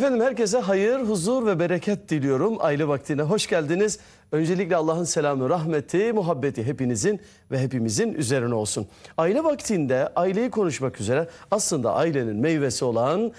Efendim herkese hayır, huzur ve bereket diliyorum. Aile vaktine hoş geldiniz. Öncelikle Allah'ın selamı, rahmeti, muhabbeti hepinizin ve hepimizin üzerine olsun. Aile vaktinde aileyi konuşmak üzere aslında ailenin meyvesi olan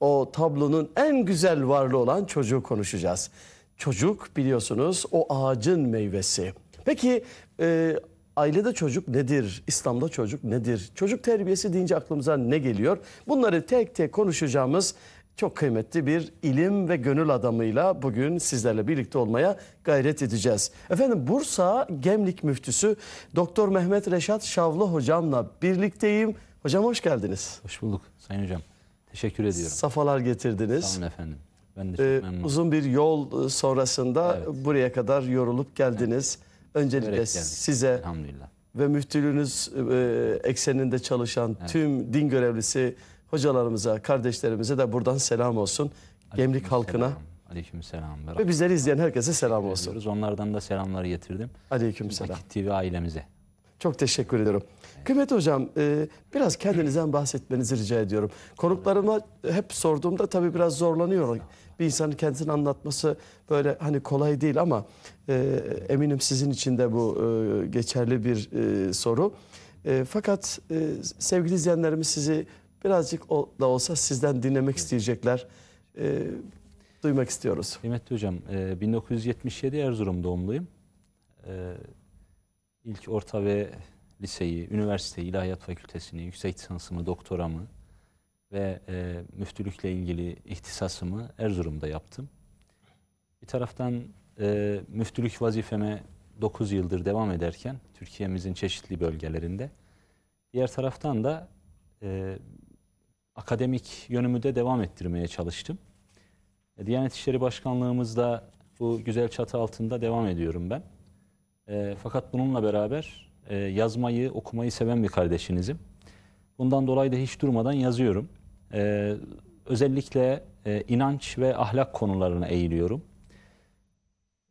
o tablonun en güzel varlığı olan çocuğu konuşacağız. Çocuk biliyorsunuz o ağacın meyvesi. Peki e, ailede çocuk nedir? İslam'da çocuk nedir? Çocuk terbiyesi deyince aklımıza ne geliyor? Bunları tek tek konuşacağımız çok kıymetli bir ilim ve gönül adamıyla bugün sizlerle birlikte olmaya gayret edeceğiz. Efendim Bursa Gemlik Müftüsü Doktor Mehmet Reşat Şavlı hocamla birlikteyim. Hocam hoş geldiniz. Hoş bulduk Sayın Hocam. Teşekkür ediyorum. Safalar getirdiniz. Sağ olun efendim. Ben de ee, çok ee, Uzun bir yol e, sonrasında evet. buraya kadar yorulup geldiniz. Evet. Öncelikle Öyle size ve müftülüğünüz e, ekseninde çalışan evet. tüm din görevlisi hocalarımıza, kardeşlerimize de buradan selam olsun. Gemlik halkına. Aleykümselam. Ve, ve bizleri izleyen herkese selam olsun. Ediyoruz. Onlardan da selamları getirdim. Aleykümselam. Vakit TV ailemize. Çok teşekkür ediyorum. Kıymet Hocam e, biraz kendinizden bahsetmenizi rica ediyorum. Konuklarıma hep sorduğumda tabii biraz zorlanıyorum. Bir insanın kendisini anlatması böyle hani kolay değil ama e, eminim sizin için de bu e, geçerli bir soru. fakat sevgili izleyenlerimiz sizi birazcık o, da olsa sizden dinlemek isteyecekler. E, duymak istiyoruz. Kıymetli Hocam, e, 1977 Erzurum doğumluyum. E, ilk orta ve liseyi, üniversiteyi, ilahiyat fakültesini, yüksek lisansımı, doktoramı ve e, müftülükle ilgili ihtisasımı Erzurum'da yaptım. Bir taraftan e, müftülük vazifeme 9 yıldır devam ederken Türkiye'mizin çeşitli bölgelerinde, diğer taraftan da e, akademik yönümü de devam ettirmeye çalıştım. E, Diyanet İşleri Başkanlığımızda bu güzel çatı altında devam ediyorum ben. E, fakat bununla beraber e, yazmayı, okumayı seven bir kardeşinizim. Bundan dolayı da hiç durmadan yazıyorum. E, özellikle e, inanç ve ahlak konularına eğiliyorum.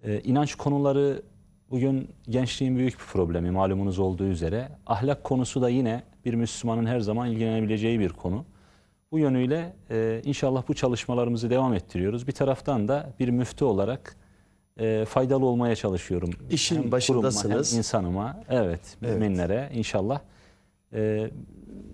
E, inanç konuları bugün gençliğin büyük bir problemi malumunuz olduğu üzere. Ahlak konusu da yine bir Müslümanın her zaman ilgilenebileceği bir konu. Bu yönüyle e, inşallah bu çalışmalarımızı devam ettiriyoruz. Bir taraftan da bir müftü olarak e, faydalı olmaya çalışıyorum. İşin hem başındasınız. Kuruma, insanıma, evet, evet. müminlere inşallah e,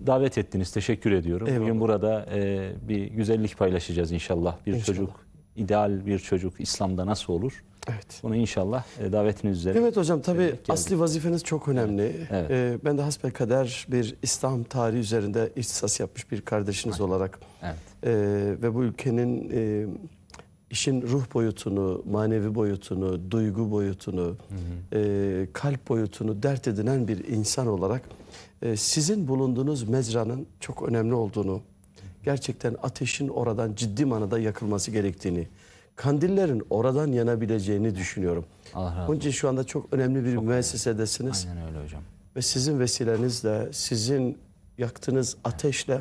davet ettiniz. Teşekkür ediyorum. Eyvallah. Bugün burada e, bir güzellik paylaşacağız inşallah. Bir inşallah. çocuk ideal bir çocuk İslam'da nasıl olur? Evet. Bunu inşallah e, davetiniz üzere. Evet hocam tabii e, asli vazifeniz çok önemli. Evet. Ee, ben de hasbel kader bir İslam tarihi üzerinde ihtisas yapmış bir kardeşiniz Aynen. olarak evet. ee, ve bu ülkenin e, işin ruh boyutunu, manevi boyutunu, duygu boyutunu, hı hı. E, kalp boyutunu dert edinen bir insan olarak e, sizin bulunduğunuz mezranın çok önemli olduğunu gerçekten ateşin oradan ciddi manada yakılması gerektiğini, kandillerin oradan yanabileceğini düşünüyorum. Allah Onun için şu anda çok önemli bir çok müessesedesiniz. Öyle. Aynen öyle hocam. Ve sizin vesilenizle, sizin yaktığınız ateşle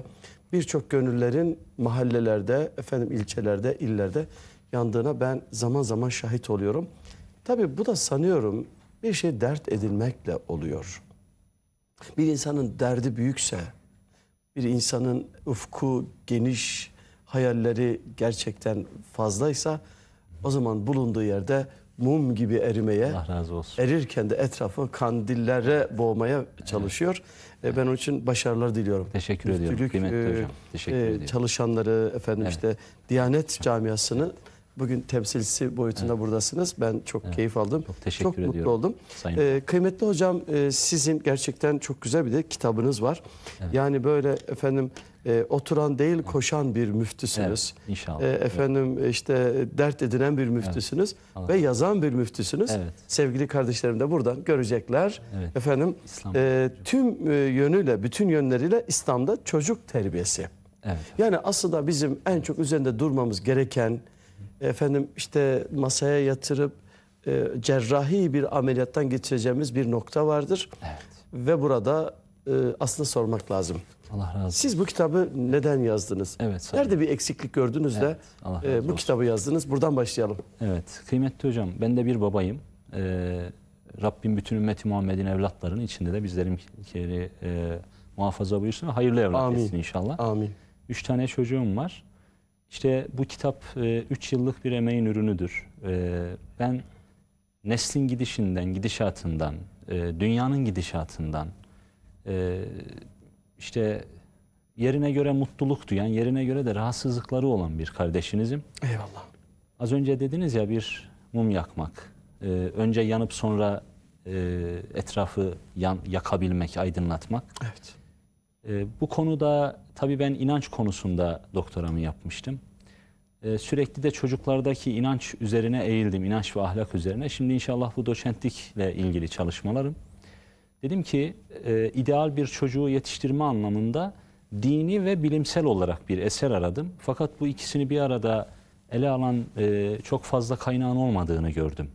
birçok gönüllerin mahallelerde, efendim ilçelerde, illerde yandığına ben zaman zaman şahit oluyorum. Tabii bu da sanıyorum bir şey dert edilmekle oluyor. Bir insanın derdi büyükse, bir insanın ufku geniş, hayalleri gerçekten fazlaysa o zaman bulunduğu yerde mum gibi erimeye, Allah razı olsun. erirken de etrafı kandillere boğmaya çalışıyor. Evet. E, ben onun için başarılar diliyorum. Teşekkür Müftülük, ediyorum e, kıymetli hocam. Teşekkür e, ediyorum. Çalışanları efendim evet. işte Diyanet camiasını Bugün temsilcisi boyutunda evet. buradasınız. Ben çok evet. keyif aldım. Çok teşekkür çok ediyorum. Çok mutlu oldum. Sayın. Ee, kıymetli hocam e, sizin gerçekten çok güzel bir de kitabınız var. Evet. Yani böyle efendim e, oturan değil koşan bir müftüsünüz. Evet, inşallah. E, efendim evet. işte dert edinen bir müftüsünüz evet. ve yazan bir müftüsünüz. Evet. Sevgili kardeşlerim de buradan görecekler. Evet. Efendim e, tüm e, yönüyle, bütün yönleriyle İslam'da çocuk terbiyesi. Evet. Yani aslında bizim en çok üzerinde durmamız gereken efendim işte masaya yatırıp e, cerrahi bir ameliyattan geçeceğimiz bir nokta vardır. Evet. Ve burada e, aslında sormak lazım. Allah razı olsun. Siz bu kitabı neden yazdınız? Evet. Sağ Nerede bir eksiklik gördünüz evet, de Allah e, razı e, bu olsun. kitabı yazdınız? Buradan başlayalım. Evet. Kıymetli hocam ben de bir babayım. Ee, Rabbim bütün ümmeti Muhammed'in evlatlarının içinde de bizlerinkileri e, muhafaza buyursun ve hayırlı evlat Amin. etsin inşallah. Amin. Üç tane çocuğum var. İşte bu kitap 3 e, yıllık bir emeğin ürünüdür. E, ben neslin gidişinden, gidişatından, e, dünyanın gidişatından, işte yerine göre mutluluk duyan, yerine göre de rahatsızlıkları olan bir kardeşinizim. Eyvallah. Az önce dediniz ya bir mum yakmak. Ee, önce yanıp sonra e, etrafı yan, yakabilmek, aydınlatmak. Evet. E, bu konuda tabii ben inanç konusunda doktoramı yapmıştım. E, sürekli de çocuklardaki inanç üzerine eğildim, inanç ve ahlak üzerine. Şimdi inşallah bu doçentlikle ilgili çalışmalarım. Dedim ki e, ideal bir çocuğu yetiştirme anlamında dini ve bilimsel olarak bir eser aradım. Fakat bu ikisini bir arada ele alan e, çok fazla kaynağın olmadığını gördüm.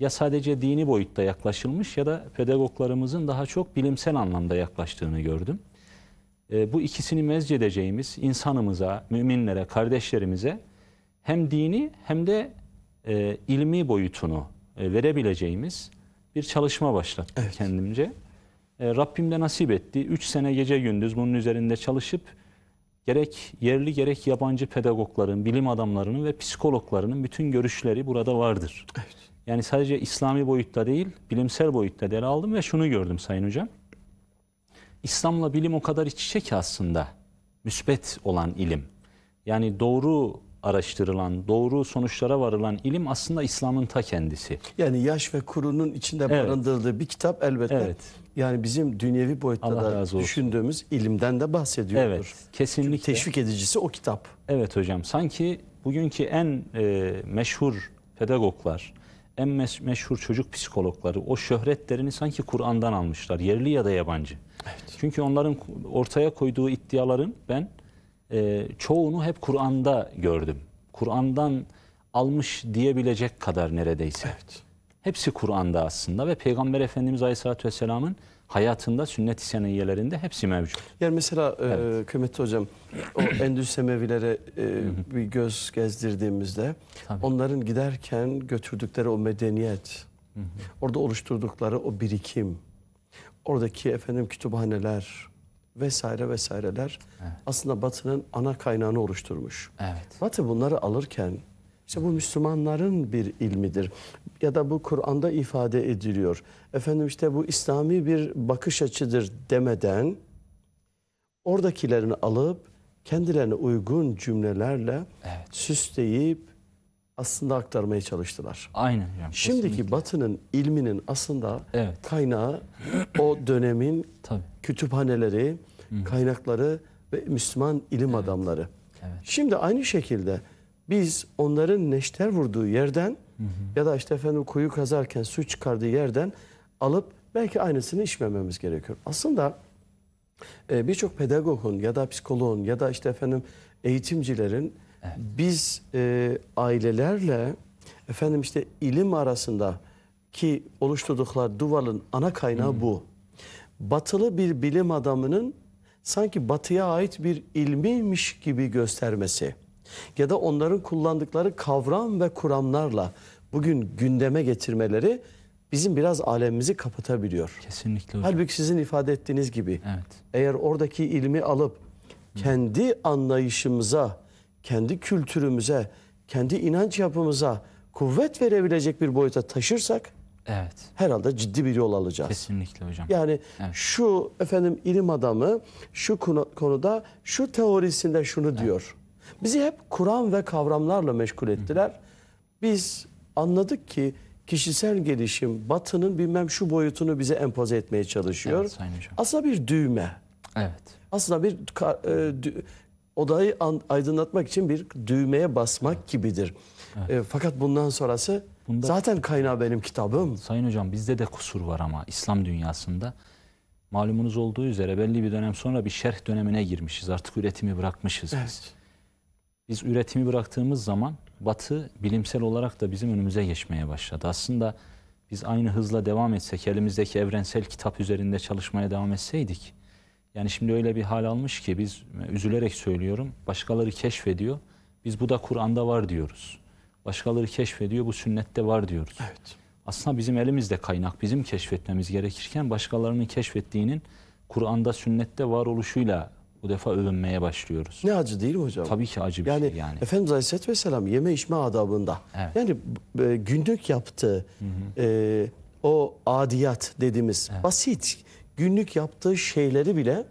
Ya sadece dini boyutta yaklaşılmış ya da pedagoglarımızın daha çok bilimsel anlamda yaklaştığını gördüm. Ee, bu ikisini mezcedeceğimiz insanımıza, müminlere, kardeşlerimize hem dini hem de e, ilmi boyutunu e, verebileceğimiz bir çalışma başlattım evet. kendimce. E, Rabbim de nasip etti. Üç sene gece gündüz bunun üzerinde çalışıp gerek yerli gerek yabancı pedagogların, bilim adamlarının ve psikologlarının bütün görüşleri burada vardır. Evet. Yani sadece İslami boyutta değil, bilimsel boyutta ele aldım ve şunu gördüm Sayın Hocam. İslam'la bilim o kadar iç içe ki aslında. Müsbet olan ilim. Yani doğru araştırılan, doğru sonuçlara varılan ilim aslında İslam'ın ta kendisi. Yani yaş ve kurunun içinde evet. barındırdığı bir kitap elbette. Evet. Yani bizim dünyevi boyutta Allah da düşündüğümüz ilimden de bahsediyordur. Evet, kesinlikle. Çünkü teşvik edicisi o kitap. Evet hocam. Sanki bugünkü en e, meşhur pedagoglar, en meşhur çocuk psikologları o şöhretlerini sanki Kur'an'dan almışlar. Yerli ya da yabancı. Evet. Çünkü onların ortaya koyduğu iddiaların ben e, çoğunu hep Kur'an'da gördüm. Kur'an'dan almış diyebilecek kadar neredeyse. Evet. Hepsi Kur'an'da aslında ve Peygamber Efendimiz Aleyhisselatü Vesselam'ın hayatında sünnet-i seniyyelerinde hepsi mevcut. Yani mesela e, evet. e, kıymetli hocam o Endülüs Semevilere e, bir göz gezdirdiğimizde Tabii. onların giderken götürdükleri o medeniyet, Hı -hı. orada oluşturdukları o birikim, oradaki efendim kütüphaneler vesaire vesaireler evet. aslında Batı'nın ana kaynağını oluşturmuş. Evet. Batı bunları alırken işte bu Müslümanların bir ilmidir. Ya da bu Kur'an'da ifade ediliyor. Efendim işte bu İslami bir bakış açıdır demeden oradakilerini alıp kendilerine uygun cümlelerle evet. süsleyip aslında aktarmaya çalıştılar. Aynen. Yani Şimdiki kesinlikle. Batı'nın ilminin aslında evet. kaynağı o dönemin Tabii. kütüphaneleri, Hı. kaynakları ve Müslüman ilim evet. adamları. Evet. Şimdi aynı şekilde biz onların neşter vurduğu yerden hı hı. ya da işte efendim kuyu kazarken su çıkardığı yerden alıp belki aynısını içmememiz gerekiyor. Aslında e, birçok pedagogun ya da psikoloğun ya da işte efendim eğitimcilerin evet. biz e, ailelerle efendim işte ilim arasında ki oluşturduklar duvarın ana kaynağı hmm. bu. Batılı bir bilim adamının sanki batıya ait bir ilmiymiş gibi göstermesi ya da onların kullandıkları kavram ve kuramlarla bugün gündeme getirmeleri bizim biraz alemimizi kapatabiliyor. Kesinlikle hocam. Halbuki sizin ifade ettiğiniz gibi evet. eğer oradaki ilmi alıp kendi anlayışımıza, kendi kültürümüze, kendi inanç yapımıza kuvvet verebilecek bir boyuta taşırsak Evet. Herhalde ciddi bir yol alacağız. Kesinlikle hocam. Yani evet. şu efendim ilim adamı şu konuda şu teorisinde şunu evet. diyor. Bizi hep Kur'an ve kavramlarla meşgul ettiler. Biz anladık ki kişisel gelişim batının bilmem şu boyutunu bize empoze etmeye çalışıyor. Evet, Sayın bir düğme. Evet. Asla bir e, dü, odayı an, aydınlatmak için bir düğmeye basmak evet. gibidir. Evet. E, fakat bundan sonrası Bunda, zaten kaynağı benim kitabım. Sayın Hocam bizde de kusur var ama İslam dünyasında. Malumunuz olduğu üzere belli bir dönem sonra bir şerh dönemine girmişiz. Artık üretimi bırakmışız evet. biz biz üretimi bıraktığımız zaman Batı bilimsel olarak da bizim önümüze geçmeye başladı. Aslında biz aynı hızla devam etsek, elimizdeki evrensel kitap üzerinde çalışmaya devam etseydik, yani şimdi öyle bir hal almış ki biz üzülerek söylüyorum, başkaları keşfediyor, biz bu da Kur'an'da var diyoruz. Başkaları keşfediyor, bu sünnette var diyoruz. Evet. Aslında bizim elimizde kaynak, bizim keşfetmemiz gerekirken başkalarının keşfettiğinin Kur'an'da, sünnette var oluşuyla bu defa övünmeye başlıyoruz. Ne acı değil mi hocam? Tabii ki acı bir şey yani, şey yani. Efendimiz Aleyhisselatü Vesselam yeme içme adabında. Evet. Yani e, günlük yaptığı hı hı. E, o adiyat dediğimiz evet. basit günlük yaptığı şeyleri bile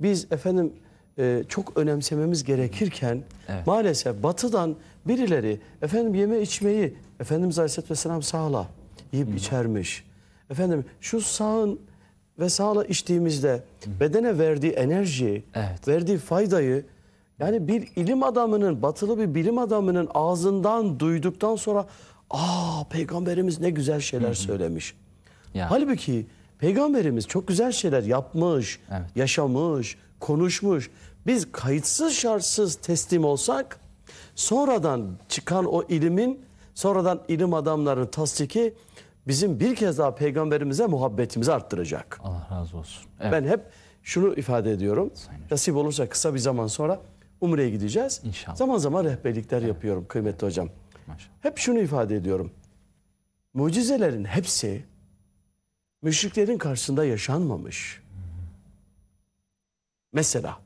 biz efendim e, çok önemsememiz gerekirken evet. maalesef batıdan birileri efendim yeme içmeyi Efendimiz Aleyhisselatü Vesselam sağla yiyip Hı. içermiş. Efendim şu sağın ve sağla içtiğimizde bedene verdiği enerjiyi, Evet. verdiği faydayı yani bir ilim adamının, batılı bir bilim adamının ağzından duyduktan sonra aa peygamberimiz ne güzel şeyler söylemiş. Ya. Halbuki peygamberimiz çok güzel şeyler yapmış, Evet. yaşamış, konuşmuş. Biz kayıtsız şartsız teslim olsak sonradan çıkan o ilimin, sonradan ilim adamlarının tasdiki bizim bir kez daha peygamberimize muhabbetimizi arttıracak. Allah razı olsun. Evet. Ben hep şunu ifade ediyorum. Nasip olursa kısa bir zaman sonra Umre'ye gideceğiz. İnşallah. Zaman zaman rehberlikler evet. yapıyorum kıymetli hocam. Maşallah. Hep şunu ifade ediyorum. Mucizelerin hepsi müşriklerin karşısında yaşanmamış. Mesela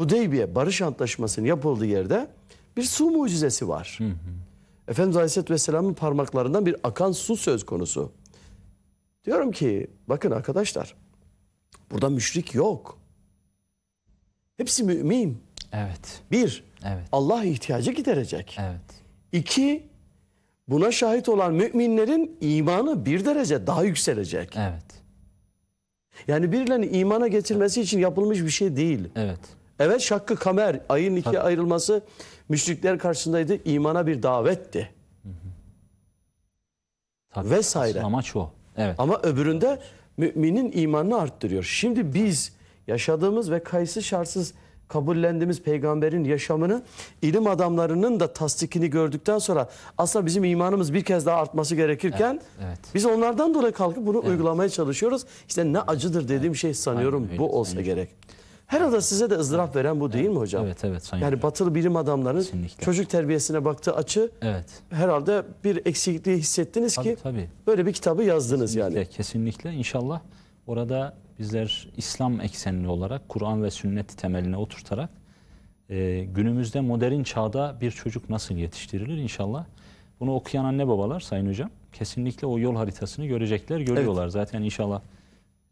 Hudeybiye Barış Antlaşması'nın yapıldığı yerde bir su mucizesi var. Hı hı. Efendimiz Aleyhisselatü Vesselam'ın parmaklarından bir akan su söz konusu. Diyorum ki bakın arkadaşlar burada müşrik yok. Hepsi mümin. Evet. Bir, evet. Allah ihtiyacı giderecek. Evet. İki, buna şahit olan müminlerin imanı bir derece daha yükselecek. Evet. Yani birilerinin imana getirmesi için yapılmış bir şey değil. Evet. Evet şakkı kamer ayın ikiye ayrılması müşrikler karşısındaydı. İmana bir davetti. Hı hı. Tabii, Vesaire. Amaç o. Evet. Ama öbüründe müminin imanını arttırıyor. Şimdi biz yaşadığımız ve kayısı şartsız kabullendiğimiz peygamberin yaşamını ilim adamlarının da tasdikini gördükten sonra aslında bizim imanımız bir kez daha artması gerekirken evet, evet. biz onlardan dolayı kalkıp bunu evet. uygulamaya çalışıyoruz. İşte ne acıdır dediğim evet. şey sanıyorum Aynen, bu olsa sanıyorum. gerek. Herhalde size de ızdırap veren bu değil mi hocam? Evet evet. Sayın yani batılı bilim adamlarının Kesinlikle. çocuk terbiyesine baktığı açı evet. herhalde bir eksikliği hissettiniz tabii, ki tabii. böyle bir kitabı yazdınız kesinlikle, yani. Kesinlikle İnşallah orada bizler İslam eksenli olarak Kur'an ve sünneti temeline oturtarak e, günümüzde modern çağda bir çocuk nasıl yetiştirilir inşallah. Bunu okuyan anne babalar sayın hocam kesinlikle o yol haritasını görecekler, görüyorlar evet. zaten inşallah.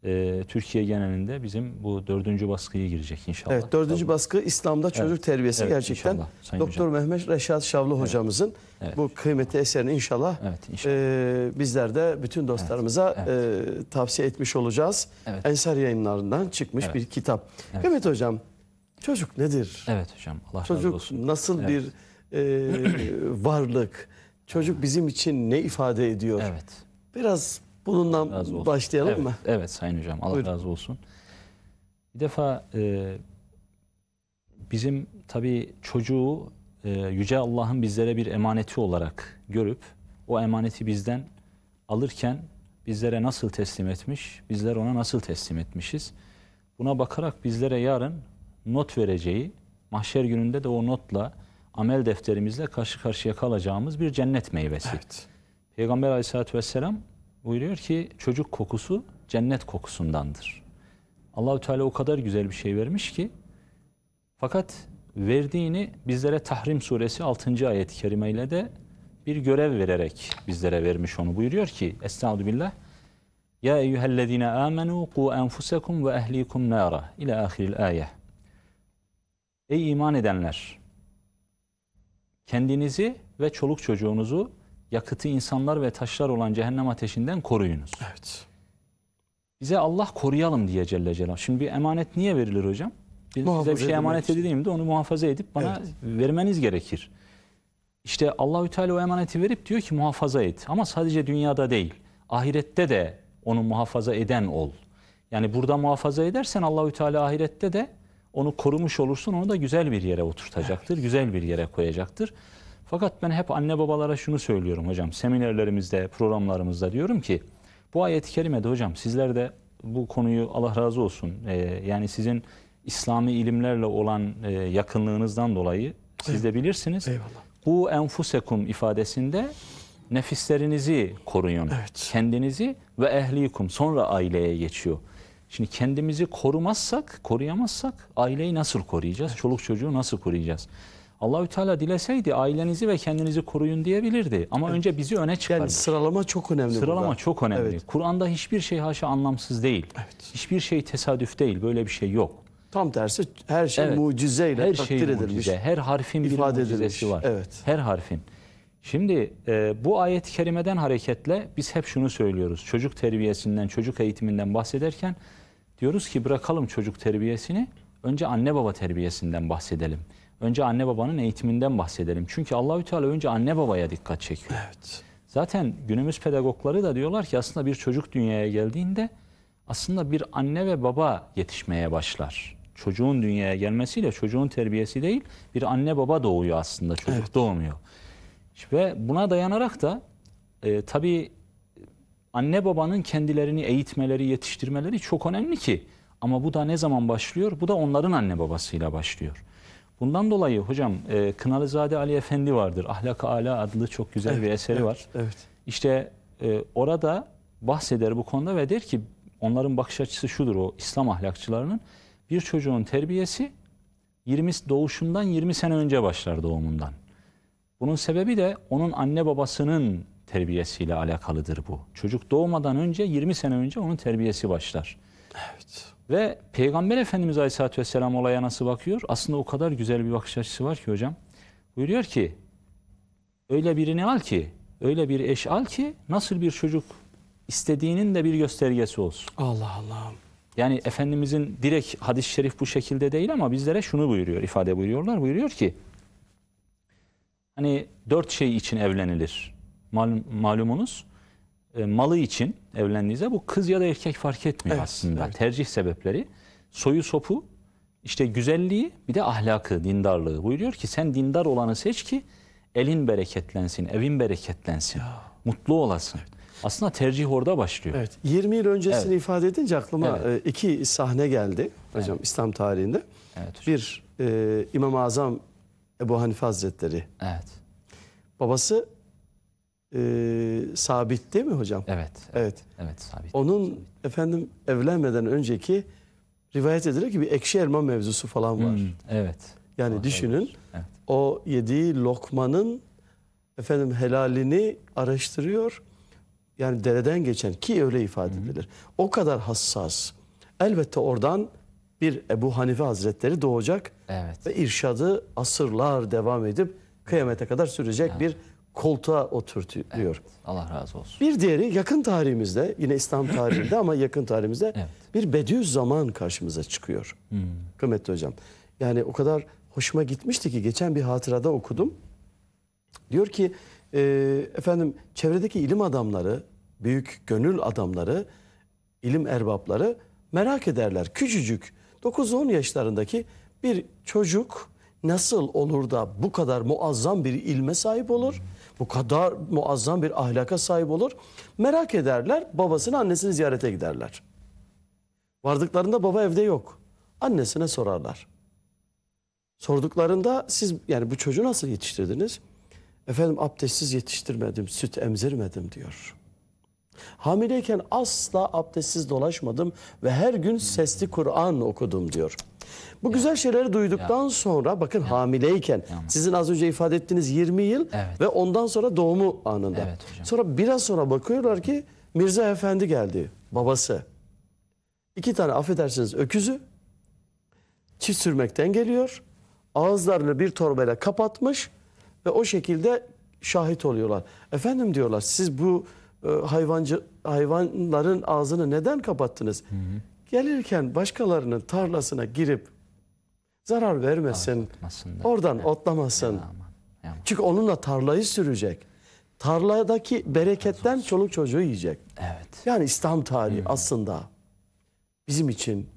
Ee, Türkiye genelinde bizim bu dördüncü baskıyı girecek inşallah. Evet dördüncü baskı İslam'da çocuk evet, terbiyesi evet, gerçekten Doktor Mehmet Reşat Şavlı evet. hocamızın evet. bu kıymetli eserini inşallah, evet, inşallah. E, bizler de bütün dostlarımıza evet, evet. E, tavsiye etmiş olacağız. Evet. Ensar yayınlarından çıkmış evet. bir kitap. Evet. Kıymet hocam çocuk nedir? Evet hocam Allah çocuk olsun. Çocuk nasıl evet. bir e, varlık? Çocuk bizim için ne ifade ediyor? Evet. Biraz Bununla başlayalım evet, mı? Evet Sayın Hocam Allah Buyurun. razı olsun. Bir defa e, bizim tabii çocuğu e, Yüce Allah'ın bizlere bir emaneti olarak görüp o emaneti bizden alırken bizlere nasıl teslim etmiş, bizler ona nasıl teslim etmişiz. Buna bakarak bizlere yarın not vereceği, mahşer gününde de o notla amel defterimizle karşı karşıya kalacağımız bir cennet meyvesi. Evet. Peygamber aleyhissalatü vesselam buyuruyor ki çocuk kokusu cennet kokusundandır. Allahü Teala o kadar güzel bir şey vermiş ki fakat verdiğini bizlere Tahrim suresi 6. ayet-i kerime ile de bir görev vererek bizlere vermiş onu. Buyuruyor ki Estağfirullah Ya eyyühellezine amenu ku enfusekum ve ehlikum nara ila ahiril ayeh Ey iman edenler! Kendinizi ve çoluk çocuğunuzu yakıtı insanlar ve taşlar olan cehennem ateşinden koruyunuz. Evet. Bize Allah koruyalım diye Celle Celal. Şimdi bir emanet niye verilir hocam? Bir, size bir şey emanet edildiğimde onu muhafaza edip bana evet. vermeniz gerekir. İşte Allahü Teala o emaneti verip diyor ki muhafaza et. Ama sadece dünyada değil. Ahirette de onu muhafaza eden ol. Yani burada muhafaza edersen Allahü Teala ahirette de onu korumuş olursun. Onu da güzel bir yere oturtacaktır. Evet. Güzel bir yere koyacaktır. Fakat ben hep anne babalara şunu söylüyorum hocam. Seminerlerimizde, programlarımızda diyorum ki bu ayet-i kerimede hocam sizler de bu konuyu Allah razı olsun. E, yani sizin İslami ilimlerle olan e, yakınlığınızdan dolayı siz de bilirsiniz. Eyvallah. Bu enfusekum ifadesinde nefislerinizi koruyun. Evet. Kendinizi ve ehlikum sonra aileye geçiyor. Şimdi kendimizi korumazsak, koruyamazsak aileyi nasıl koruyacağız? Evet. Çoluk çocuğu nasıl koruyacağız? Allahü Teala dileseydi ailenizi ve kendinizi koruyun diyebilirdi. Ama evet. önce bizi öne çıkar. Yani sıralama çok önemli. Sıralama burada. çok önemli. Evet. Kur'an'da hiçbir şey haşa anlamsız değil. Evet. Hiçbir şey tesadüf değil. Böyle bir şey yok. Tam tersi her şey evet. mucizeyle her şey takdir şey edilmiş. Her harfin bir mucizesi edilmiş. var. Evet. Her harfin. Şimdi e, bu ayet-i kerimeden hareketle biz hep şunu söylüyoruz. Çocuk terbiyesinden, çocuk eğitiminden bahsederken diyoruz ki bırakalım çocuk terbiyesini. Önce anne baba terbiyesinden bahsedelim. Önce anne babanın eğitiminden bahsedelim. Çünkü Allahü Teala önce anne babaya dikkat çekiyor. Evet. Zaten günümüz pedagogları da diyorlar ki aslında bir çocuk dünyaya geldiğinde aslında bir anne ve baba yetişmeye başlar. Çocuğun dünyaya gelmesiyle çocuğun terbiyesi değil bir anne baba doğuyor aslında çocuk evet. doğmuyor. Ve buna dayanarak da e, tabii anne babanın kendilerini eğitmeleri, yetiştirmeleri çok önemli ki. Ama bu da ne zaman başlıyor? Bu da onların anne babasıyla başlıyor. Bundan dolayı hocam e, Kınalızade Ali Efendi vardır. Ahlak-ı Ala adlı çok güzel evet, bir eseri evet, var. Evet. İşte e, orada bahseder bu konuda ve der ki onların bakış açısı şudur o İslam ahlakçılarının. Bir çocuğun terbiyesi 20 doğuşundan 20 sene önce başlar doğumundan. Bunun sebebi de onun anne babasının terbiyesiyle alakalıdır bu. Çocuk doğmadan önce 20 sene önce onun terbiyesi başlar. Evet. Ve Peygamber Efendimiz Aleyhisselatü Vesselam olaya nasıl bakıyor? Aslında o kadar güzel bir bakış açısı var ki hocam. Buyuruyor ki öyle birini al ki, öyle bir eş al ki nasıl bir çocuk istediğinin de bir göstergesi olsun. Allah Allah. Yani Efendimizin direkt hadis-i şerif bu şekilde değil ama bizlere şunu buyuruyor, ifade buyuruyorlar. Buyuruyor ki hani dört şey için evlenilir. Malum, malumunuz e, malı için evlendiğinizde bu kız ya da erkek fark etmiyor Evet, aslında. evet. Tercih sebepleri soyu sopu işte güzelliği bir de ahlakı, dindarlığı. Buyuruyor ki sen dindar olanı seç ki elin bereketlensin, evin bereketlensin. Mutlu olasın. Aslında tercih orada başlıyor. Evet, 20 yıl öncesini ifade edince aklıma e, iki sahne geldi hocam İslam tarihinde. Evet hocam. Bir e, İmam-ı Azam Ebu Hanife Hazretleri. evet. Babası e, sabit değil mi hocam? Evet. Evet. Evet sabit. Onun sabit. efendim evlenmeden önceki rivayet edilir ki bir ekşi elma mevzusu falan var. Hmm, evet. Yani ah, düşünün evet. o yediği lokmanın efendim helalini araştırıyor. Yani dereden geçen ki öyle ifade edilir. Hmm. O kadar hassas. Elbette oradan bir Ebu Hanife Hazretleri doğacak evet. ve irşadı asırlar devam edip kıyamete kadar sürecek evet. bir koltuğa oturtuyor. Evet, Allah razı olsun. Bir diğeri yakın tarihimizde yine İslam tarihinde ama yakın tarihimizde evet. bir Bediüzzaman karşımıza çıkıyor. Hmm. Kıymetli hocam. Yani o kadar hoşuma gitmişti ki geçen bir hatırada okudum. Diyor ki e, efendim çevredeki ilim adamları, büyük gönül adamları, ilim erbapları merak ederler. Küçücük 9-10 yaşlarındaki bir çocuk nasıl olur da bu kadar muazzam bir ilme sahip olur? Hmm bu kadar muazzam bir ahlaka sahip olur. Merak ederler, babasını annesini ziyarete giderler. Vardıklarında baba evde yok. Annesine sorarlar. Sorduklarında siz yani bu çocuğu nasıl yetiştirdiniz? Efendim abdestsiz yetiştirmedim, süt emzirmedim diyor. Hamileyken asla abdestsiz dolaşmadım ve her gün sesli Kur'an okudum diyor. Bu ya. güzel şeyleri duyduktan ya. sonra bakın ya. hamileyken ya. sizin az önce ifade ettiğiniz 20 yıl evet. ve ondan sonra doğumu anında. Evet, Sonra biraz sonra bakıyorlar ki Mirza Efendi geldi babası. İki tane affedersiniz öküzü çift sürmekten geliyor. Ağızlarını bir torbayla kapatmış ve o şekilde şahit oluyorlar. Efendim diyorlar siz bu ee, hayvancı hayvanların ağzını neden kapattınız? Hı hı. Gelirken başkalarının tarlasına girip zarar vermesin. Oradan evet. otlamasın. Ya aman, Çünkü onunla tarlayı sürecek. Tarladaki bereketten çoluk çocuğu yiyecek. Evet. Yani İslam tarihi hı hı. aslında bizim için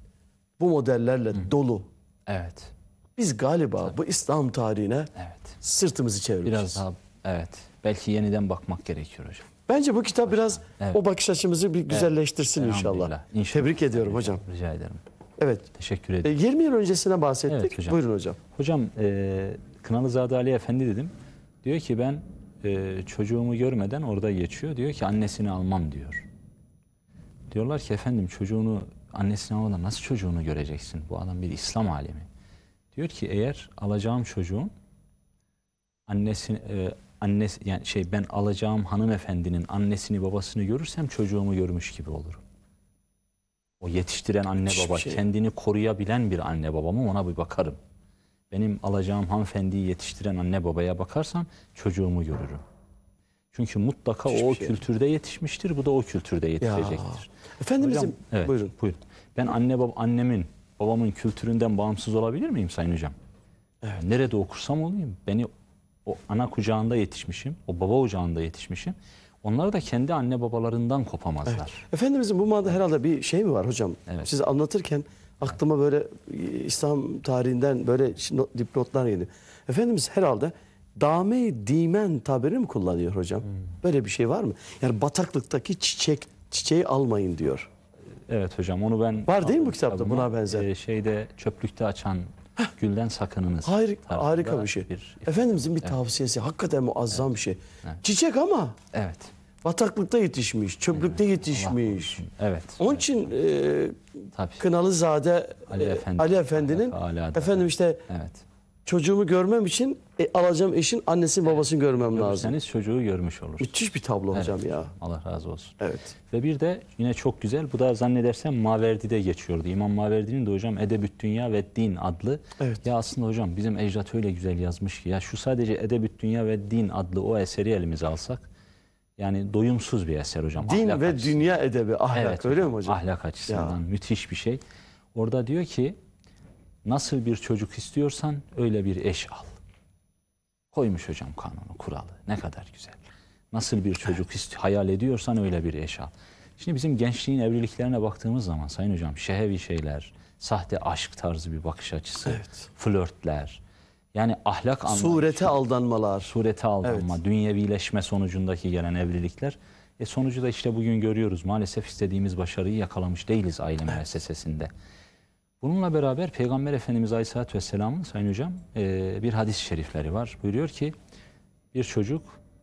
bu modellerle hı hı. dolu. Evet. Biz galiba Tabii. bu İslam tarihine evet. sırtımızı çevireceğiz. Biraz daha evet. Belki yeniden bakmak gerekiyor hocam. Bence bu kitap biraz evet. o bakış açımızı bir güzelleştirsin evet. inşallah. inşallah. Tebrik ediyorum Rica hocam. Rica ederim. Evet. Teşekkür e, ederim. E, 20 yıl öncesine bahsettik. Evet, hocam. Buyurun hocam. Hocam e, Kınalızade Ali Efendi dedim. Diyor ki ben e, çocuğumu görmeden orada geçiyor. Diyor ki annesini almam diyor. Diyorlar ki efendim çocuğunu annesini almadan nasıl çocuğunu göreceksin? Bu adam bir İslam alemi. Diyor ki eğer alacağım çocuğun annesini e, anne yani şey ben alacağım hanımefendinin annesini babasını görürsem çocuğumu görmüş gibi olurum. O yetiştiren anne Hiçbir baba, şey. kendini koruyabilen bir anne babamı ona bir bakarım. Benim alacağım hanımefendiyi yetiştiren anne babaya bakarsam çocuğumu görürüm. Çünkü mutlaka Hiçbir o şey. kültürde yetişmiştir, bu da o kültürde yetişecektir. Ya. Efendimizim, hocam, evet, buyurun. buyurun. Ben anne bab annemin, babamın kültüründen bağımsız olabilir miyim Sayın Hocam? Evet. Nerede okursam olayım, beni o ana kucağında yetişmişim, o baba ocağında yetişmişim. Onlar da kendi anne babalarından kopamazlar. Evet. Efendimizin bu manada herhalde bir şey mi var hocam? Evet. Siz anlatırken aklıma böyle e, İslam tarihinden böyle dipnotlar geldi. Efendimiz herhalde dame dimen tabiri mi kullanıyor hocam? Hmm. Böyle bir şey var mı? Yani bataklıktaki çiçek çiçeği almayın diyor. Evet hocam onu ben... Var değil mi bu kitapta buna benzer? E, şeyde çöplükte açan gülden sakınınız. Hayır, harika bir şey. Bir Efendimizin bir evet. tavsiyesi hakikaten muazzam evet. bir şey. Evet. Çiçek ama evet. bataklıkta yetişmiş, çöplükte evet. yetişmiş. evet. Onun evet. için e, Tabii. Kınalızade Ali, e, Efendi, Ali Efendi'nin Ali efendim işte evet çocuğumu görmem için e, alacağım eşin annesini babasını görmem lazım. Görürseniz çocuğu görmüş olursunuz. Müthiş bir tablo evet. hocam ya. Allah razı olsun. Evet. Ve bir de yine çok güzel bu da zannedersem Maverdi'de geçiyordu. İmam Maverdi'nin de hocam Edebüt Dünya ve Din adlı. Evet. Ya aslında hocam bizim ecdat öyle güzel yazmış ki ya şu sadece Edebüt Dünya ve Din adlı o eseri elimize alsak yani doyumsuz bir eser hocam. Din ahlak ve açısından. dünya edebi ahlak evet, öyle mi hocam? Ahlak açısından ya. müthiş bir şey. Orada diyor ki Nasıl bir çocuk istiyorsan öyle bir eş al. Koymuş hocam kanunu, kuralı. Ne kadar güzel. Nasıl bir çocuk hayal ediyorsan öyle bir eş al. Şimdi bizim gençliğin evliliklerine baktığımız zaman Sayın Hocam şehevi şeyler, sahte aşk tarzı bir bakış açısı, evet. flörtler, yani ahlak anlayışı. Surete aldanmalar. Surete aldanma, evet. dünyevileşme sonucundaki gelen evlilikler. E sonucu da işte bugün görüyoruz. Maalesef istediğimiz başarıyı yakalamış değiliz aile evet. müessesesinde. Bununla beraber Peygamber Efendimiz Aleyhisselatü Vesselam'ın Sayın Hocam e, bir hadis-i şerifleri var. Buyuruyor ki bir çocuk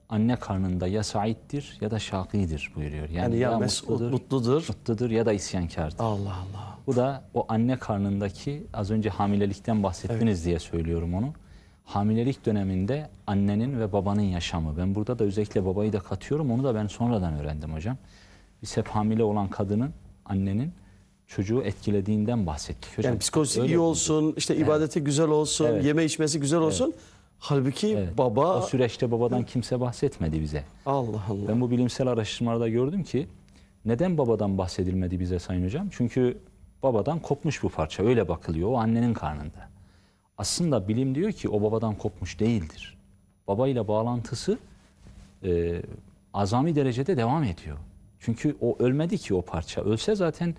anne karnında ya saittir ya da şakidir buyuruyor. Yani, yani ya, ya mutludur, mutludur, mutludur ya da isyankardır. Allah Allah. Bu da o anne karnındaki az önce hamilelikten bahsettiniz evet. diye söylüyorum onu. Hamilelik döneminde annenin ve babanın yaşamı. Ben burada da özellikle babayı da katıyorum. Onu da ben sonradan öğrendim hocam. Biz hep hamile olan kadının, annenin çocuğu etkilediğinden bahsettik hocam. Yani psikolojisi Öyle iyi olsun, işte evet. ibadeti güzel olsun, evet. yeme içmesi güzel olsun. Evet. Halbuki evet. baba... O süreçte babadan Hı. kimse bahsetmedi bize. Allah Allah. Ben bu bilimsel araştırmalarda gördüm ki neden babadan bahsedilmedi bize Sayın Hocam? Çünkü babadan kopmuş bu parça. Öyle bakılıyor o annenin karnında. Aslında bilim diyor ki o babadan kopmuş değildir. Babayla bağlantısı e, azami derecede devam ediyor. Çünkü o ölmedi ki o parça. Ölse zaten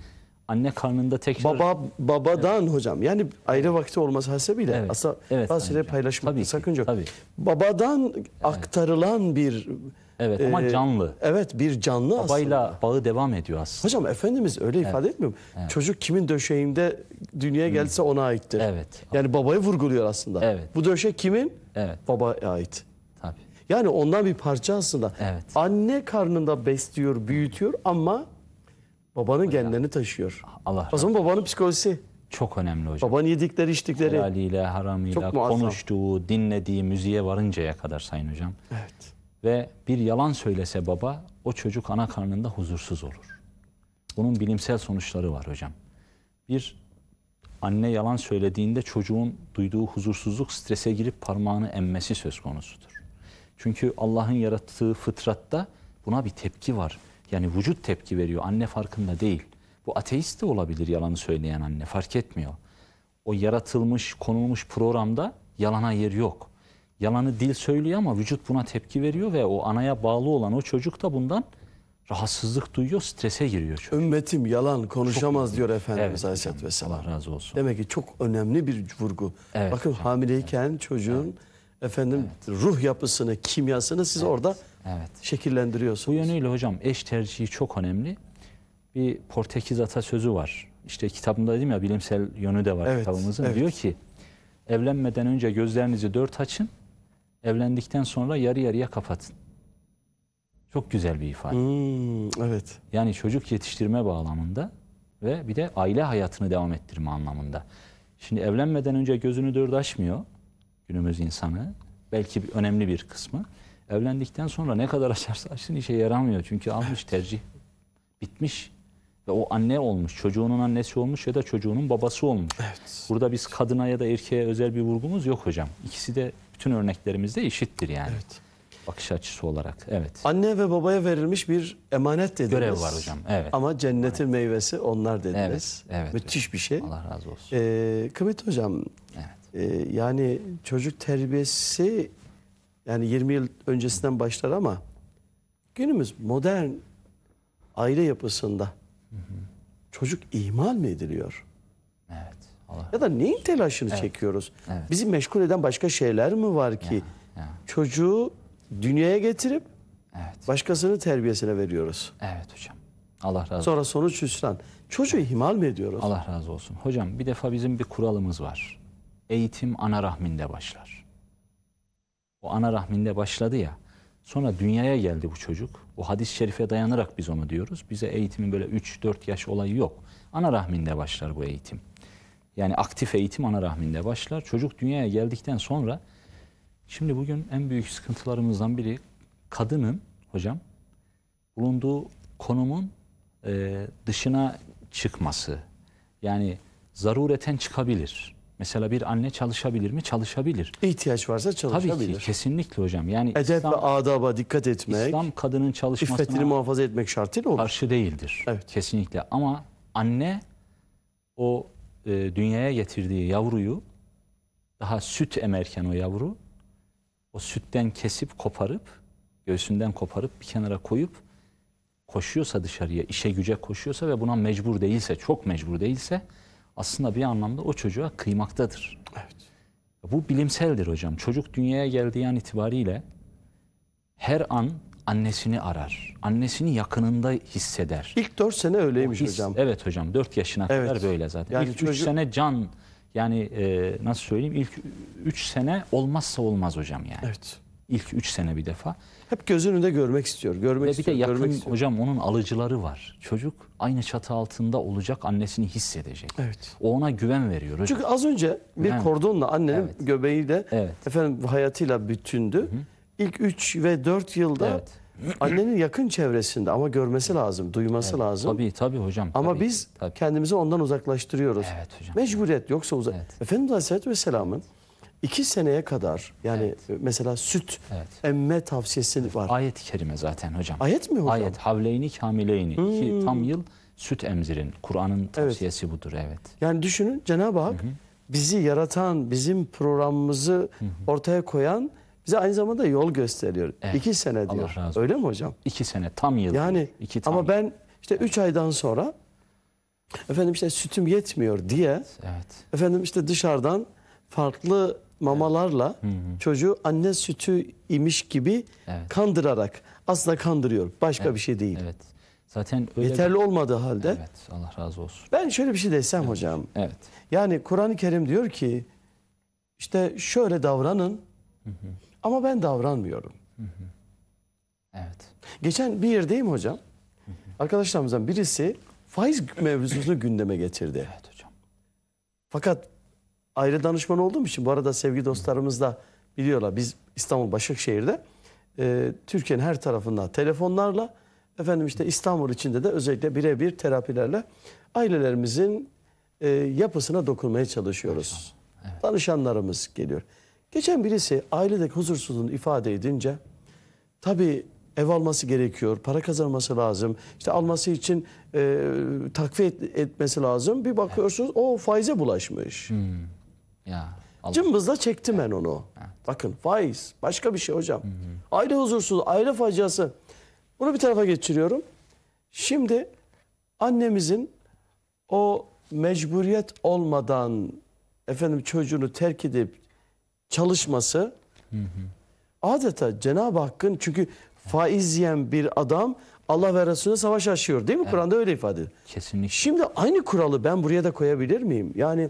anne karnında tekrar... Baba, babadan evet. hocam. Yani ayrı vakti olması hasebiyle evet. aslında evet, bazı şeyleri paylaşmakta sakınca yok. Tabii. Babadan evet. aktarılan bir... Evet ama ee, canlı. Evet bir canlı Babayla aslında. bağı devam ediyor aslında. Hocam Efendimiz öyle evet. ifade etmiyor mu? Evet. Çocuk kimin döşeğinde dünyaya gelse ona aittir. Evet. Yani babayı vurguluyor aslında. Evet. Bu döşek kimin? Evet. Babaya ait. Tabii. Yani ondan bir parça aslında. Evet. Anne karnında besliyor, büyütüyor ama Babanın Hocam. genlerini taşıyor. Allah o zaman babanın psikolojisi. Çok önemli hocam. Babanın yedikleri, içtikleri. Helaliyle, haramıyla, konuştuğu, dinlediği müziğe varıncaya kadar sayın hocam. Evet. Ve bir yalan söylese baba, o çocuk ana karnında huzursuz olur. Bunun bilimsel sonuçları var hocam. Bir anne yalan söylediğinde çocuğun duyduğu huzursuzluk strese girip parmağını emmesi söz konusudur. Çünkü Allah'ın yarattığı fıtratta buna bir tepki var. Yani vücut tepki veriyor. Anne farkında değil. Bu ateist de olabilir yalanı söyleyen anne. Fark etmiyor. O yaratılmış, konulmuş programda yalana yer yok. Yalanı dil söylüyor ama vücut buna tepki veriyor ve o anaya bağlı olan o çocuk da bundan rahatsızlık duyuyor, strese giriyor çocuk. Ümmetim yalan konuşamaz çok diyor Efendimiz evet, Aleyhisselatü Vesselam. Allah razı olsun. Demek ki çok önemli bir vurgu. Evet, Bakın hocam, hamileyken evet. çocuğun evet. efendim evet. ruh yapısını, kimyasını siz evet. orada Evet. Şekillendiriyorsunuz. Bu yönüyle hocam eş tercihi çok önemli. Bir Portekiz atasözü var. İşte kitabımda dedim ya bilimsel yönü de var evet, kitabımızın. Evet. Diyor ki evlenmeden önce gözlerinizi dört açın. Evlendikten sonra yarı yarıya kapatın. Çok güzel bir ifade. Hmm, evet. Yani çocuk yetiştirme bağlamında ve bir de aile hayatını devam ettirme anlamında. Şimdi evlenmeden önce gözünü dört açmıyor günümüz insanı. Belki önemli bir kısmı. Evlendikten sonra ne kadar açarsa açsın işe yaramıyor. Çünkü almış tercih bitmiş. Ve o anne olmuş, çocuğunun annesi olmuş ya da çocuğunun babası olmuş. Evet. Burada biz kadına ya da erkeğe özel bir vurgumuz yok hocam. İkisi de bütün örneklerimizde eşittir yani. Evet. Bakış açısı olarak, evet. Anne ve babaya verilmiş bir emanet dediniz. Görev var hocam, evet. Ama cennetin evet. meyvesi onlar dediniz. Evet, evet. Müthiş hocam. bir şey. Allah razı olsun. Ee, kıymetli hocam, evet. e, yani çocuk terbiyesi yani 20 yıl öncesinden başlar ama günümüz modern aile yapısında çocuk ihmal mi ediliyor? Evet. Allah ya da neyin telaşını evet. çekiyoruz? Evet. Bizi meşgul eden başka şeyler mi var ki? Ya, ya. Çocuğu dünyaya getirip evet. başkasının terbiyesine veriyoruz. Evet hocam. Allah razı olsun. Sonra sonuç hüsran. Çocuğu ihmal mi ediyoruz? Allah razı olsun. Hocam bir defa bizim bir kuralımız var. Eğitim ana rahminde başlar. O ana rahminde başladı ya. Sonra dünyaya geldi bu çocuk. O hadis-i şerife dayanarak biz onu diyoruz. Bize eğitimin böyle 3-4 yaş olayı yok. Ana rahminde başlar bu eğitim. Yani aktif eğitim ana rahminde başlar. Çocuk dünyaya geldikten sonra şimdi bugün en büyük sıkıntılarımızdan biri kadının hocam bulunduğu konumun e, dışına çıkması. Yani zarureten çıkabilir. Mesela bir anne çalışabilir mi? Çalışabilir. İhtiyaç varsa çalışabilir. Tabii ki kesinlikle hocam. Yani Edep İslam, ve adaba dikkat etmek, İslam kadının çalışmasına iffetini muhafaza etmek şartıyla olur. Karşı değildir. Evet. Kesinlikle ama anne o e, dünyaya getirdiği yavruyu daha süt emerken o yavru o sütten kesip koparıp göğsünden koparıp bir kenara koyup koşuyorsa dışarıya işe güce koşuyorsa ve buna mecbur değilse çok mecbur değilse aslında bir anlamda o çocuğa kıymaktadır. Evet. Bu bilimseldir hocam. Çocuk dünyaya geldiği an itibariyle her an annesini arar. Annesini yakınında hisseder. İlk 4 sene öyleymiş his, hocam. Evet hocam 4 yaşına evet. kadar böyle zaten. Yani ilk 3 çocuk... sene can yani e, nasıl söyleyeyim ilk 3 sene olmazsa olmaz hocam yani. Evet. İlk 3 sene bir defa. Hep göz önünde görmek istiyor. Görmek Ve bir istiyor, de yakın görmek hocam istiyor. onun alıcıları var. Çocuk aynı çatı altında olacak annesini hissedecek. Evet. O ona güven veriyor. Hocam. az önce bir evet. kordonla annenin evet. göbeği de evet. efendim hayatıyla bütündü. Hı hı. İlk 3 ve 4 yılda evet. Annenin yakın çevresinde ama görmesi lazım, duyması evet, lazım. Tabii tabii hocam. Ama tabii, biz tabii. kendimizi ondan uzaklaştırıyoruz. Evet hocam. Mecburiyet yoksa uzak. Evet. Efendimiz Aleyhisselatü Vesselam'ın İki seneye kadar yani evet. mesela süt evet. emme tavsiyesi var. Ayet-i kerime zaten hocam. Ayet mi hocam? Ayet havleyni kamileyni hmm. iki tam yıl süt emzirin. Kur'an'ın tavsiyesi evet. budur evet. Yani düşünün Cenab-ı Hak Hı -hı. bizi yaratan bizim programımızı Hı -hı. ortaya koyan bize aynı zamanda yol gösteriyor. Evet. İki sene diyor. Allah razı Öyle mi hocam? İki sene tam yıl. Yani iki tam ama yıl. ben işte üç aydan sonra efendim işte sütüm yetmiyor diye evet. efendim işte dışarıdan farklı mamalarla evet. çocuğu anne sütü imiş gibi evet. kandırarak aslında kandırıyor. Başka evet. bir şey değil. Evet. Zaten öyle yeterli bir... olmadığı halde. Evet. Allah razı olsun. Ben şöyle bir şey desem evet. hocam. Evet. Yani Kur'an-ı Kerim diyor ki işte şöyle davranın. Hı hı. Ama ben davranmıyorum. Hı hı. Evet. Geçen bir yerdeyim hocam. Hı hı. Arkadaşlarımızdan birisi faiz mevzusunu gündeme getirdi. Evet hocam. Fakat ayrı danışman olduğum için bu arada sevgi dostlarımız da biliyorlar. Biz İstanbul Başakşehir'de e, Türkiye'nin her tarafında telefonlarla efendim işte İstanbul içinde de özellikle birebir terapilerle ailelerimizin e, yapısına dokunmaya çalışıyoruz. Evet. Danışanlarımız geliyor. Geçen birisi ailedeki huzursuzluğunu ifade edince tabii ev alması gerekiyor, para kazanması lazım, işte alması için e, takviye et, etmesi lazım. Bir bakıyorsunuz o faize bulaşmış. Hmm. Ya. Allah. Cımbızla çektim ben onu. Evet. Bakın faiz başka bir şey hocam. Hı hı. Aile huzursuz, aile faciası. Bunu bir tarafa geçiriyorum. Şimdi annemizin o mecburiyet olmadan efendim çocuğunu terk edip çalışması hı hı. adeta Cenab-ı Hakk'ın çünkü faiz yiyen bir adam Allah ve Resulüne savaş açıyor değil mi? Evet. Kur'an'da öyle ifade ediyor. Kesinlikle. Şimdi aynı kuralı ben buraya da koyabilir miyim? Yani